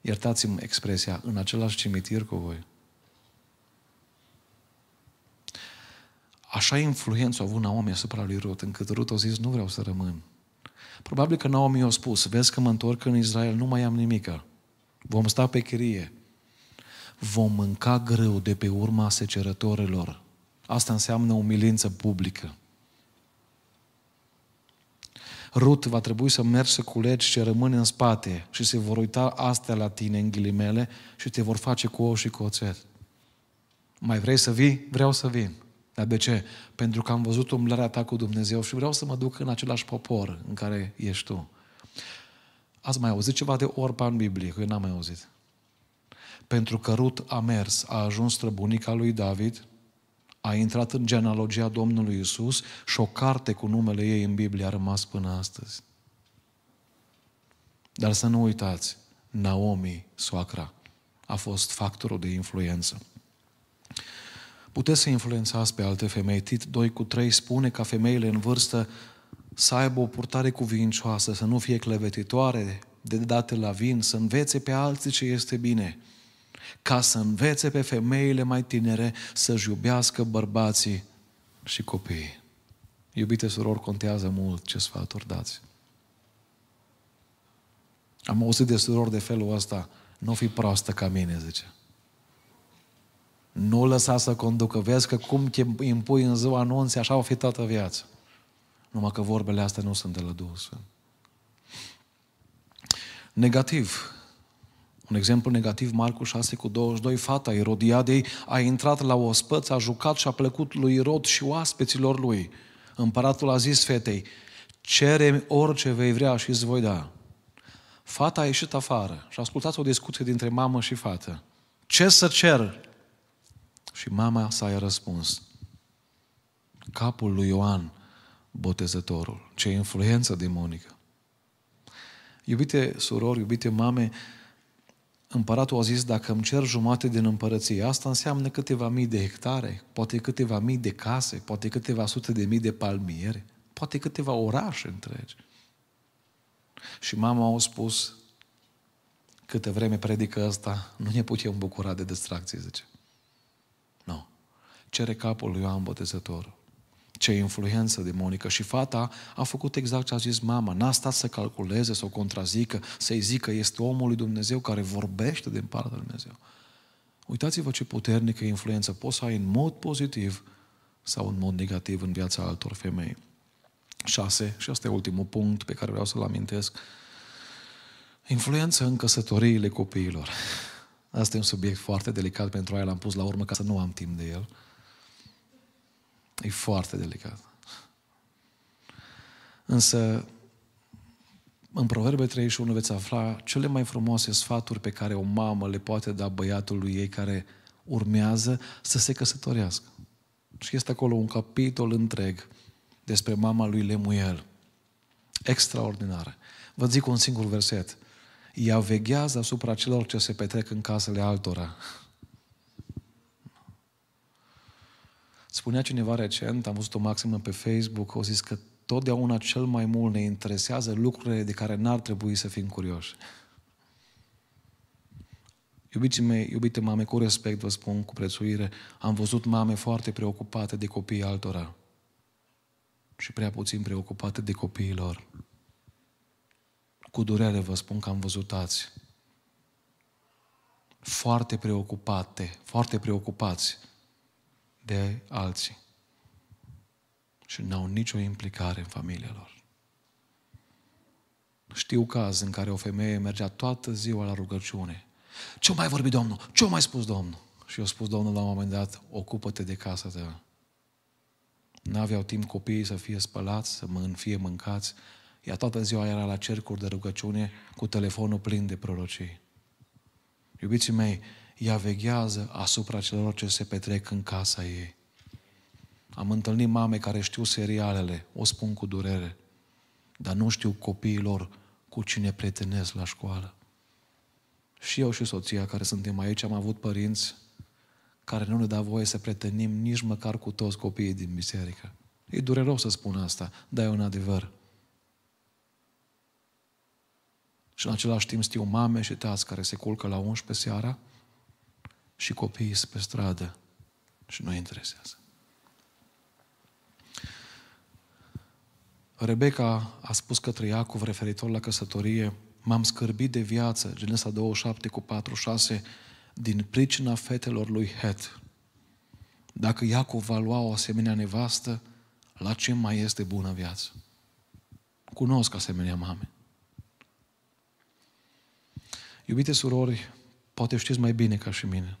iertați-mi expresia, în același cimitir cu voi. Așa influență a avut Naomi asupra lui Rut, încât Rut a zis, nu vreau să rămân. Probabil că Naomi i a spus, vezi că mă întorc în Israel, nu mai am nimic. Vom sta pe chirie vom mânca greu de pe urma secerătorilor. Asta înseamnă umilință publică. Rut, va trebui să mergi să culegi ce rămâne în spate și se vor uita astea la tine în ghilimele și te vor face cu ou și cu oțet. Mai vrei să vii? Vreau să vin. Dar de ce? Pentru că am văzut umblarea ta cu Dumnezeu și vreau să mă duc în același popor în care ești tu. Ați mai auzit ceva de orpa în Biblie? Că eu n-am mai auzit pentru că Rut a mers, a ajuns străbunica lui David, a intrat în genealogia Domnului Isus și o carte cu numele ei în Biblie a rămas până astăzi. Dar să nu uitați, Naomi, soacra, a fost factorul de influență. Puteți să influențați pe alte femei. Tit 2 cu 3 spune ca femeile în vârstă să aibă o purtare cuvincioasă, să nu fie clevetitoare, de date la vin, să învețe pe alții ce este bine – ca să învețe pe femeile mai tinere să-și iubească bărbații și copiii. Iubite surori, contează mult ce sfaturi dați. Am auzit de surori de felul ăsta, nu fi proastă ca mine, zice. Nu lăsa să conducă. Vezi că cum te impui în ziua anunțe, așa o fi toată viața. Numai că vorbele astea nu sunt de la Duhul Sfânt. Negativ, un exemplu negativ, Marcu 6 cu 22, fata Irodiadei a intrat la ospăț, a jucat și a plăcut lui Irod și oaspeților lui. Împăratul a zis fetei, cere orice vei vrea și îți voi da. Fata a ieșit afară și a ascultat o discuție dintre mamă și fată. Ce să cer? Și mama sa i-a răspuns. Capul lui Ioan, botezătorul. Ce influență demonică. Iubite surori, iubite mame, Împăratul a zis, dacă îmi cer jumate din împărăție, asta înseamnă câteva mii de hectare, poate câteva mii de case, poate câteva sute de mii de palmiere, poate câteva orașe întregi. Și mama a spus, câte vreme predică asta, nu ne putem bucura de distracții, zice. Nu. Cere capul lui Ioan Botezătorul ce influență demonică. Și fata a făcut exact ce a zis mama. N-a stat să calculeze, să o contrazică, să-i zică este omul lui Dumnezeu care vorbește din partea lui Dumnezeu. Uitați-vă ce puternică influență poți să ai în mod pozitiv sau în mod negativ în viața altor femei. 6. Și asta e ultimul punct pe care vreau să-l amintesc. Influență în căsătoriile copiilor. Asta e un subiect foarte delicat pentru aia l-am pus la urmă ca să nu am timp de el. E foarte delicat. Însă, în Proverbe 31 veți afla cele mai frumoase sfaturi pe care o mamă le poate da băiatului ei care urmează să se căsătorească. Și este acolo un capitol întreg despre mama lui Lemuel. Extraordinară. Vă zic un singur verset. Ea veghează asupra celor ce se petrec în casele altora. Spunea cineva recent, am văzut o maximă pe Facebook, o zis că totdeauna cel mai mult ne interesează lucrurile de care n-ar trebui să fim curioși. Iubiții mei, iubite mame, cu respect vă spun, cu prețuire, am văzut mame foarte preocupate de copiii altora și prea puțin preocupate de copiilor. Cu durere vă spun că am văzut ați. Foarte preocupate, foarte preocupați de alții. Și n-au nicio implicare în familia lor. Știu caz în care o femeie mergea toată ziua la rugăciune. Ce-o mai vorbit Domnul? Ce-o mai spus Domnul? Și eu spus Domnul la un moment dat, ocupă-te de casa ta. N-aveau timp copiii să fie spălați, să fie mâncați. Ea toată ziua era la cercuri de rugăciune cu telefonul plin de prorocii. Iubiții mei, ea veghează asupra celor ce se petrec în casa ei. Am întâlnit mame care știu serialele, o spun cu durere, dar nu știu copiilor cu cine pretenez la școală. Și eu și soția care suntem aici am avut părinți care nu ne dau voie să pretenim nici măcar cu toți copiii din biserică. E dureros să spun asta, dar e un adevăr. Și în același timp știu mame și tați care se culcă la 11 seara și copiii sunt pe stradă și nu interesează. Rebecca a spus către Iacov referitor la căsătorie, m-am scârbit de viață, Genesa 27 cu 46, din pricina fetelor lui Het. Dacă Iacov va lua o asemenea nevastă, la ce mai este bună viață? Cunosc asemenea mame. Iubite surori, poate știți mai bine ca și mine –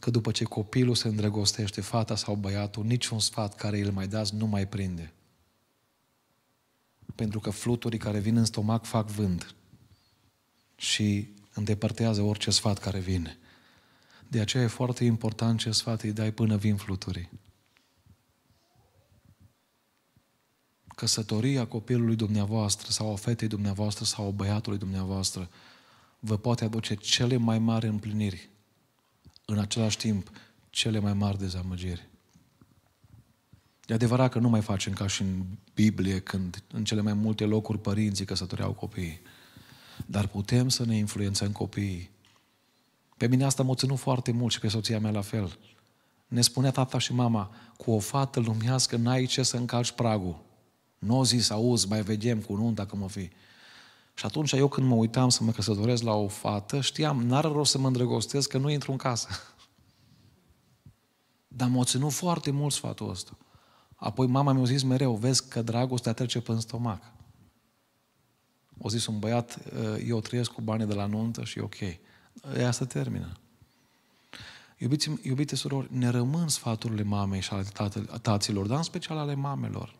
că după ce copilul se îndrăgostește, fata sau băiatul, niciun sfat care îl mai dați nu mai prinde. Pentru că fluturii care vin în stomac fac vânt și îndepărtează orice sfat care vine. De aceea e foarte important ce sfat îi dai până vin fluturii. Căsătoria copilului dumneavoastră sau a fetei dumneavoastră sau a băiatului dumneavoastră vă poate aduce cele mai mari împliniri în același timp cele mai mari dezamăgiri. E adevărat că nu mai facem ca și în Biblie, când în cele mai multe locuri părinții căsătoreau copiii. Dar putem să ne influențăm copiii. Pe mine asta m-a ținut foarte mult și pe soția mea la fel. Ne spunea tata și mama, cu o fată lumească n-ai ce să încalci pragul. Nu n-o zis, auzi, mai vedem cu nunta cum o fi. Și atunci eu când mă uitam să mă căsătoresc la o fată, știam, n-ar rost să mă îndrăgostesc că nu intru în casă. Dar m-a ținut foarte mult sfatul ăsta. Apoi mama mi-a zis mereu, vezi că dragostea trece până stomac. O zis un băiat, ă, eu trăiesc cu banii de la nuntă și e ok. Ea se termină. Iubiți, iubite surori, ne rămân sfaturile mamei și ale taților, dar în special ale mamelor.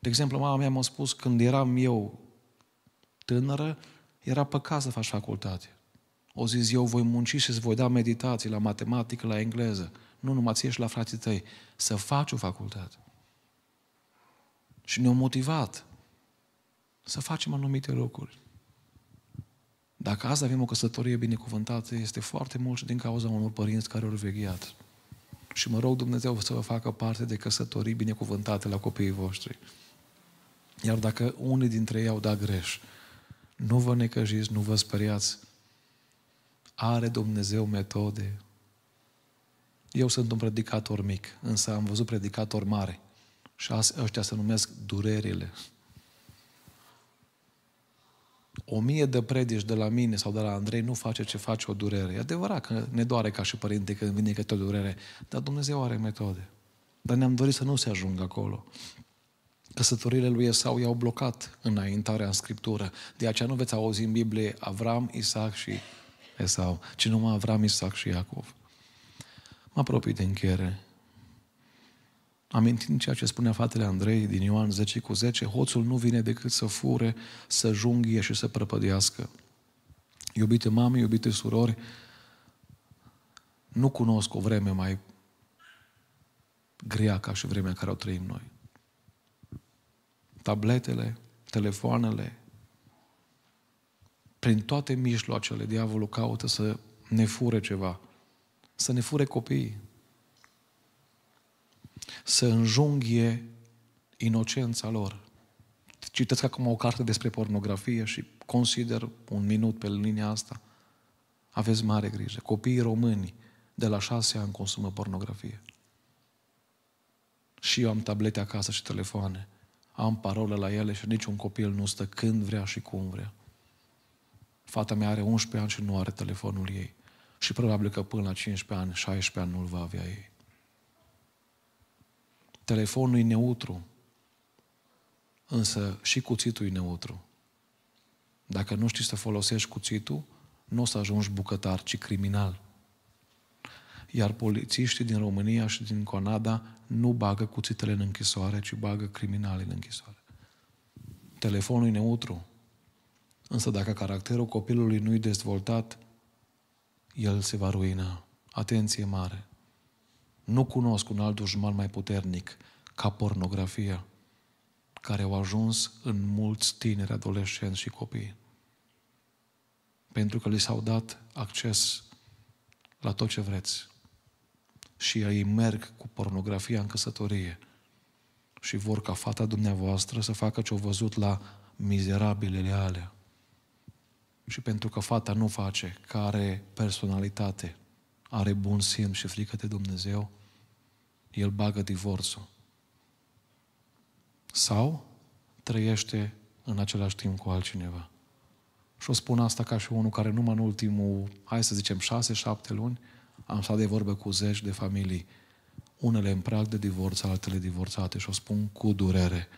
De exemplu, mama mea mi-a spus, când eram eu tânără, era păcat să faci facultate. O zis, eu voi munci și îți voi da meditații la matematică, la engleză. Nu numai ție și la frații tăi. Să faci o facultate. Și ne au motivat să facem anumite lucruri. Dacă azi avem o căsătorie binecuvântată, este foarte mult și din cauza unor părinți care au vegheat. Și mă rog Dumnezeu să vă facă parte de căsătorii binecuvântate la copiii voștri. Iar dacă unii dintre ei au dat greș, nu vă necăjiți, nu vă speriați. Are Dumnezeu metode. Eu sunt un predicator mic, însă am văzut predicator mare Și ăștia se numesc durerile. O mie de predici de la mine sau de la Andrei nu face ce face o durere. E adevărat că ne doare ca și părinte când vine câte o durere, dar Dumnezeu are metode. Dar ne-am dorit să nu se ajungă acolo căsătorile lui Esau i-au blocat înaintarea în Scriptură. De aceea nu veți auzi în Biblie Avram, Isaac și Esau, ci numai Avram, Isaac și Iacov. Mă apropii de încheiere. Amintind ceea ce spunea fratele Andrei din Ioan 10 cu 10, hoțul nu vine decât să fure, să junghie și să prăpădească. Iubite mame, iubite surori, nu cunosc o vreme mai grea ca și vremea care o trăim noi tabletele, telefoanele, prin toate mijloacele, diavolul caută să ne fure ceva, să ne fure copiii, să înjunghie inocența lor. Citesc acum o carte despre pornografie și consider un minut pe linia asta. Aveți mare grijă. Copiii români de la șase ani consumă pornografie. Și eu am tablete acasă și telefoane am parole la ele și niciun copil nu stă când vrea și cum vrea. Fata mea are 11 ani și nu are telefonul ei. Și probabil că până la 15 ani, 16 ani nu-l va avea ei. Telefonul e neutru, însă și cuțitul e neutru. Dacă nu știi să folosești cuțitul, nu o să ajungi bucătar, ci criminal iar polițiștii din România și din Canada nu bagă cuțitele în închisoare, ci bagă criminalii în închisoare. Telefonul e neutru. Însă dacă caracterul copilului nu-i dezvoltat, el se va ruina. Atenție mare! Nu cunosc un alt dușman mai puternic ca pornografia, care au ajuns în mulți tineri, adolescenți și copii. Pentru că li s-au dat acces la tot ce vreți și ei merg cu pornografia în căsătorie și vor ca fata dumneavoastră să facă ce-o văzut la mizerabilele alea. Și pentru că fata nu face, care personalitate, are bun simț și frică de Dumnezeu, el bagă divorțul. Sau trăiește în același timp cu altcineva. Și o spun asta ca și unul care numai în ultimul, hai să zicem, șase, șapte luni, am stat de vorbă cu zeci de familii, unele în prag de divorț, altele divorțate și o spun cu durere.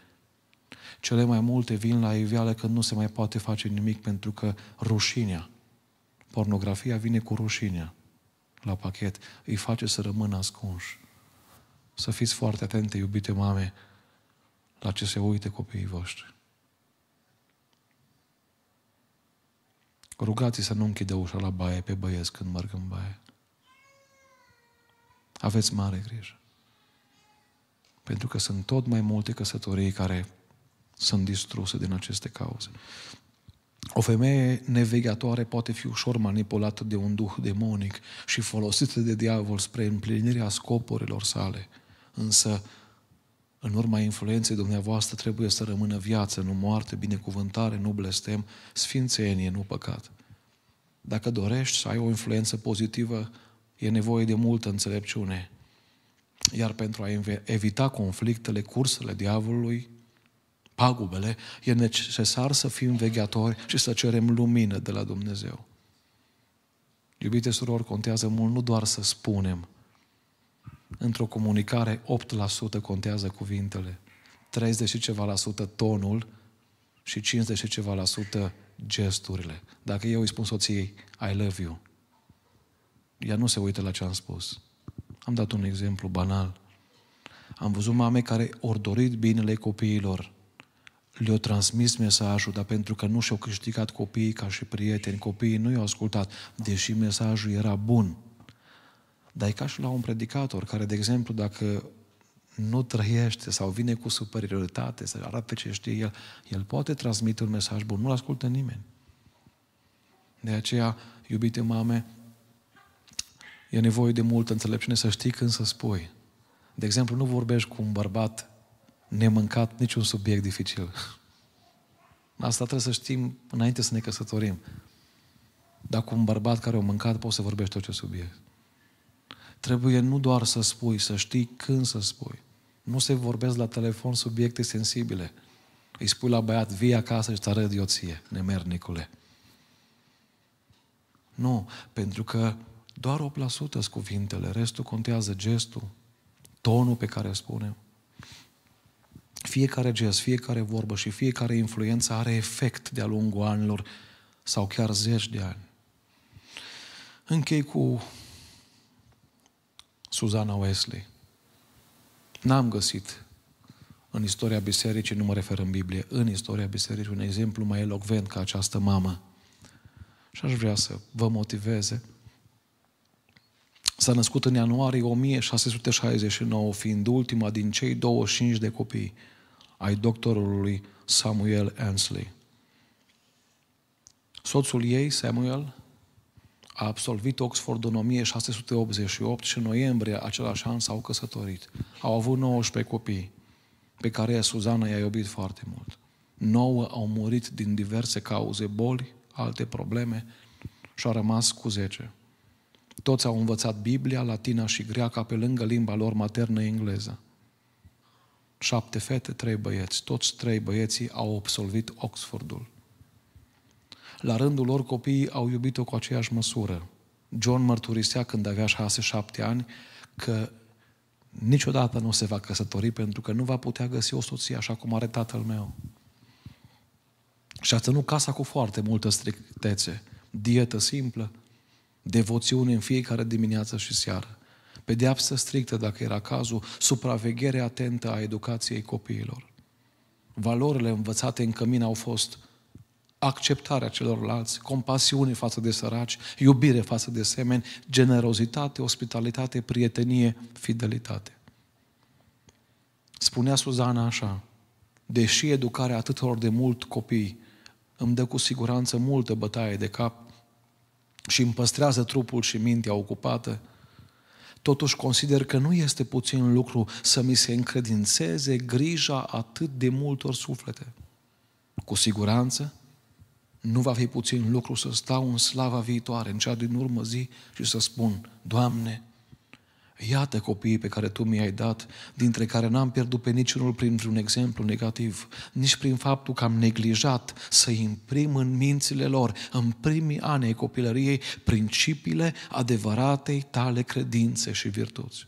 Cele mai multe vin la iveală că nu se mai poate face nimic pentru că rușinea, pornografia vine cu rușinea la pachet, îi face să rămână ascunși. Să fiți foarte atente, iubite mame, la ce se uită copiii voștri. Rugați să nu închidă ușa la baie pe băieți când merg în baie aveți mare grijă. Pentru că sunt tot mai multe căsătorii care sunt distruse din aceste cauze. O femeie nevegătoare poate fi ușor manipulată de un duh demonic și folosită de diavol spre împlinirea scopurilor sale. Însă, în urma influenței dumneavoastră trebuie să rămână viață, nu moarte, binecuvântare, nu blestem, sfințenie, nu păcat. Dacă dorești să ai o influență pozitivă e nevoie de multă înțelepciune. Iar pentru a evita conflictele, cursele diavolului, pagubele, e necesar să fim vegheatori și să cerem lumină de la Dumnezeu. Iubite surori, contează mult nu doar să spunem. Într-o comunicare, 8% contează cuvintele, 30 și ceva la sută tonul și 50 și ceva la sută gesturile. Dacă eu îi spun soției, I love you, ea nu se uită la ce am spus. Am dat un exemplu banal. Am văzut mame care ori dorit binele copiilor, le-au transmis mesajul, dar pentru că nu și-au câștigat copiii ca și prieteni, copiii nu i-au ascultat, deși mesajul era bun. Dar e ca și la un predicator care, de exemplu, dacă nu trăiește sau vine cu superioritate, să arată pe ce știe el, el poate transmite un mesaj bun, nu-l ascultă nimeni. De aceea, iubite mame, E nevoie de multă înțelepciune să știi când să spui. De exemplu, nu vorbești cu un bărbat nemâncat niciun subiect dificil. Asta trebuie să știm înainte să ne căsătorim. Dar cu un bărbat care o mâncat poți să vorbești orice subiect. Trebuie nu doar să spui, să știi când să spui. Nu se vorbesc la telefon subiecte sensibile. Îi spui la băiat, vii acasă și te arăt eu ție, nemernicule. Nu, pentru că doar 8% sunt cuvintele, restul contează gestul, tonul pe care spunem. Fiecare gest, fiecare vorbă și fiecare influență are efect de-a lungul anilor sau chiar zeci de ani. Închei cu Susana Wesley. N-am găsit în istoria bisericii, nu mă refer în Biblie, în istoria bisericii un exemplu mai elocvent ca această mamă. Și aș vrea să vă motiveze S-a născut în ianuarie 1669, fiind ultima din cei 25 de copii ai doctorului Samuel Ansley. Soțul ei, Samuel, a absolvit Oxford în 1688 și în noiembrie același an s-au căsătorit. Au avut 19 copii, pe care Suzana i-a iubit foarte mult. 9 au murit din diverse cauze, boli, alte probleme și a rămas cu 10. Toți au învățat Biblia, latina și greaca pe lângă limba lor maternă engleză. Șapte fete, trei băieți. Toți trei băieții au absolvit Oxfordul. La rândul lor, copiii au iubit-o cu aceeași măsură. John mărturisea când avea șase-șapte ani că niciodată nu se va căsători pentru că nu va putea găsi o soție așa cum are tatăl meu. Și a ținut casa cu foarte multă strictețe. Dietă simplă, Devoțiune în fiecare dimineață și seară. Pedeapsă strictă, dacă era cazul, supraveghere atentă a educației copiilor. Valorile învățate în cămin au fost acceptarea celorlalți, compasiune față de săraci, iubire față de semeni, generozitate, ospitalitate, prietenie, fidelitate. Spunea Suzana așa, deși educarea atâtor de mult copii îmi dă cu siguranță multă bătaie de cap, și îmi păstrează trupul și mintea ocupată, totuși consider că nu este puțin lucru să mi se încredințeze grija atât de multor suflete. Cu siguranță, nu va fi puțin lucru să stau în slava viitoare, în cea din urmă zi și să spun, Doamne, Iată copiii pe care tu mi-ai dat, dintre care n-am pierdut pe niciunul prin un exemplu negativ, nici prin faptul că am neglijat să imprim în mințile lor, în primii ani ai copilăriei, principiile adevăratei tale credințe și virtuți.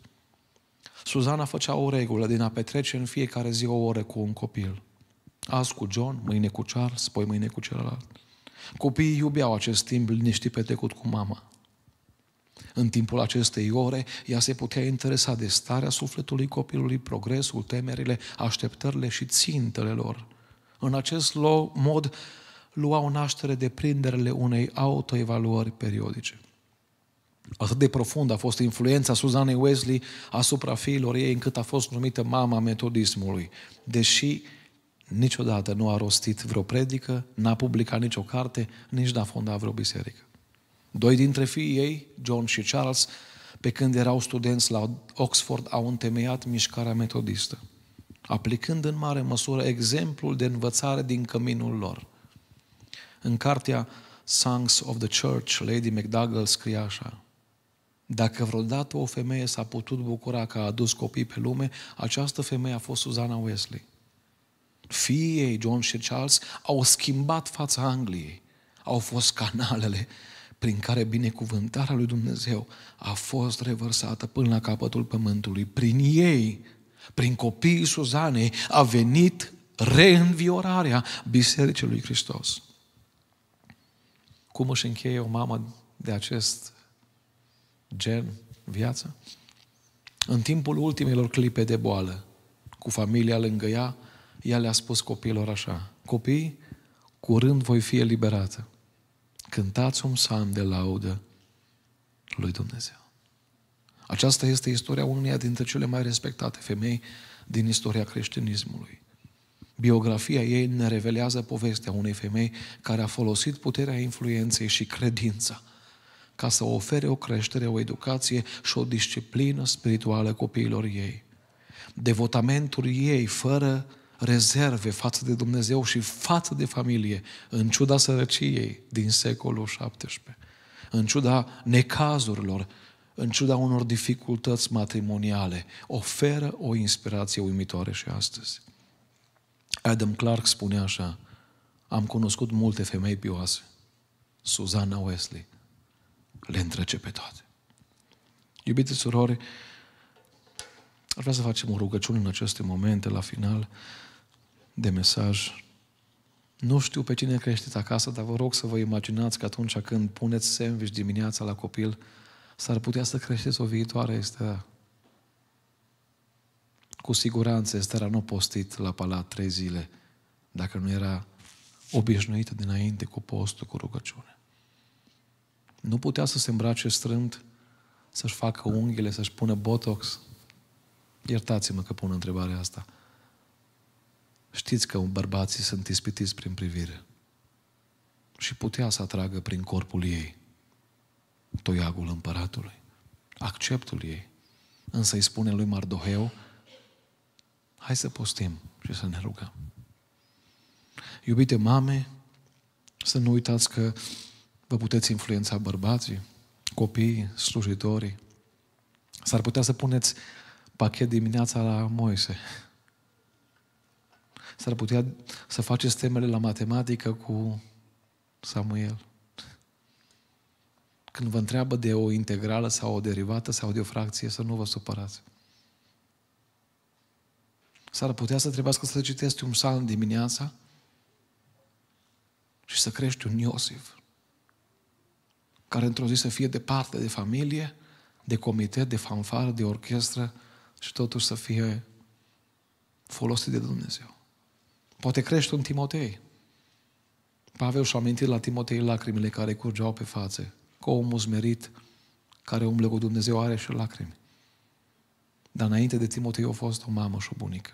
Suzana făcea o regulă din a petrece în fiecare zi o oră cu un copil. Azi cu John, mâine cu Charles, poi mâine cu celălalt. Copiii iubeau acest timp liniștit petrecut cu mama. În timpul acestei ore, ea se putea interesa de starea sufletului copilului, progresul, temerile, așteptările și țintele lor. În acest mod, luau naștere de prinderile unei autoevaluări periodice. Atât de profundă a fost influența Suzanei Wesley asupra fiilor ei, încât a fost numită mama metodismului, deși niciodată nu a rostit vreo predică, n-a publicat nicio carte, nici n-a fondat vreo biserică. Doi dintre fiii ei, John și Charles, pe când erau studenți la Oxford, au întemeiat mișcarea metodistă, aplicând în mare măsură exemplul de învățare din căminul lor. În cartea Songs of the Church, Lady McDougall scrie așa, dacă vreodată o femeie s-a putut bucura că a adus copii pe lume, această femeie a fost Susana Wesley. Fiii ei, John și Charles, au schimbat fața Angliei. Au fost canalele prin care binecuvântarea lui Dumnezeu a fost revărsată până la capătul pământului. Prin ei, prin copiii Suzanei, a venit reînviorarea Bisericii lui Hristos. Cum își încheie o mamă de acest gen viață? În timpul ultimelor clipe de boală, cu familia lângă ea, ea le-a spus copiilor așa, copii, curând voi fi eliberată cântați un psalm de laudă lui Dumnezeu. Aceasta este istoria uneia dintre cele mai respectate femei din istoria creștinismului. Biografia ei ne revelează povestea unei femei care a folosit puterea influenței și credința ca să ofere o creștere, o educație și o disciplină spirituală copiilor ei. Devotamentul ei fără rezerve față de Dumnezeu și față de familie, în ciuda sărăciei din secolul XVII, în ciuda necazurilor, în ciuda unor dificultăți matrimoniale, oferă o inspirație uimitoare și astăzi. Adam Clark spune așa, am cunoscut multe femei pioase, Susanna Wesley le întrece pe toate. Iubite surori, ar vrea să facem o rugăciune în aceste momente, la final, de mesaj. Nu știu pe cine creșteți acasă, dar vă rog să vă imaginați că atunci când puneți sandwich dimineața la copil, s-ar putea să creșteți o viitoare este Cu siguranță Estera nu postit la palat trei zile dacă nu era obișnuită dinainte cu postul, cu rugăciune. Nu putea să se îmbrace strâmt, să-și facă unghiile, să-și pună botox. Iertați-mă că pun întrebarea asta. Știți că bărbații sunt ispitiți prin privire. Și putea să atragă prin corpul ei toiagul împăratului, acceptul ei. Însă îi spune lui Mardoheu, hai să postim și să ne rugăm. Iubite mame, să nu uitați că vă puteți influența bărbații, copiii, slujitorii. S-ar putea să puneți pachet dimineața la Moise S-ar putea să faceți temele la matematică cu Samuel. Când vă întreabă de o integrală sau o derivată sau de o fracție, să nu vă supărați. S-ar putea să trebuiască să citești un psalm dimineața și să crești un Iosif care într-o zi să fie departe de familie, de comitet, de fanfară, de orchestră și totuși să fie folosit de Dumnezeu. Poate crești un Timotei. Pavel și-a amintit la Timotei lacrimile care curgeau pe față, că omul zmerit care umblă cu Dumnezeu are și lacrimi. Dar înainte de Timotei a fost o mamă și o bunică.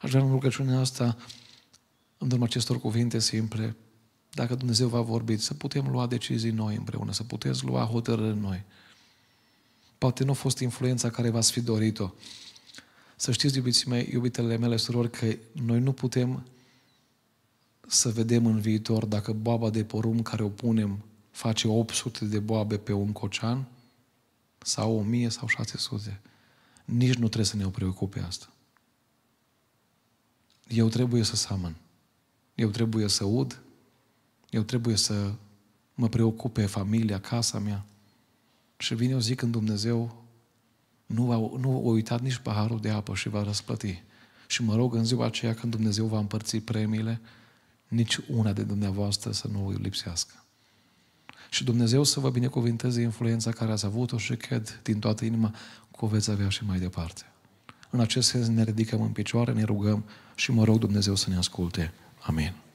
Aș vrea în rugăciunea asta, în urma acestor cuvinte simple, dacă Dumnezeu va vorbi, să putem lua decizii noi împreună, să puteți lua hotărâri noi. Poate nu a fost influența care v-ați fi dorit-o, să știți, iubiții mei, iubitele mele, surori, că noi nu putem să vedem în viitor dacă baba de porum care o punem face 800 de boabe pe un cocean sau 1000 sau 600. Nici nu trebuie să ne preocupe asta. Eu trebuie să seamăn. Eu trebuie să ud. Eu trebuie să mă preocupe familia, casa mea. Și vine o zi când Dumnezeu nu, au, nu a uitat nici paharul de apă și va răsplăti. Și mă rog în ziua aceea când Dumnezeu va împărți premiile, nici una de dumneavoastră să nu lipsească. Și Dumnezeu să vă binecuvinteze influența care ați avut-o și cred din toată inima că o veți avea și mai departe. În acest sens ne ridicăm în picioare, ne rugăm și mă rog Dumnezeu să ne asculte. Amin.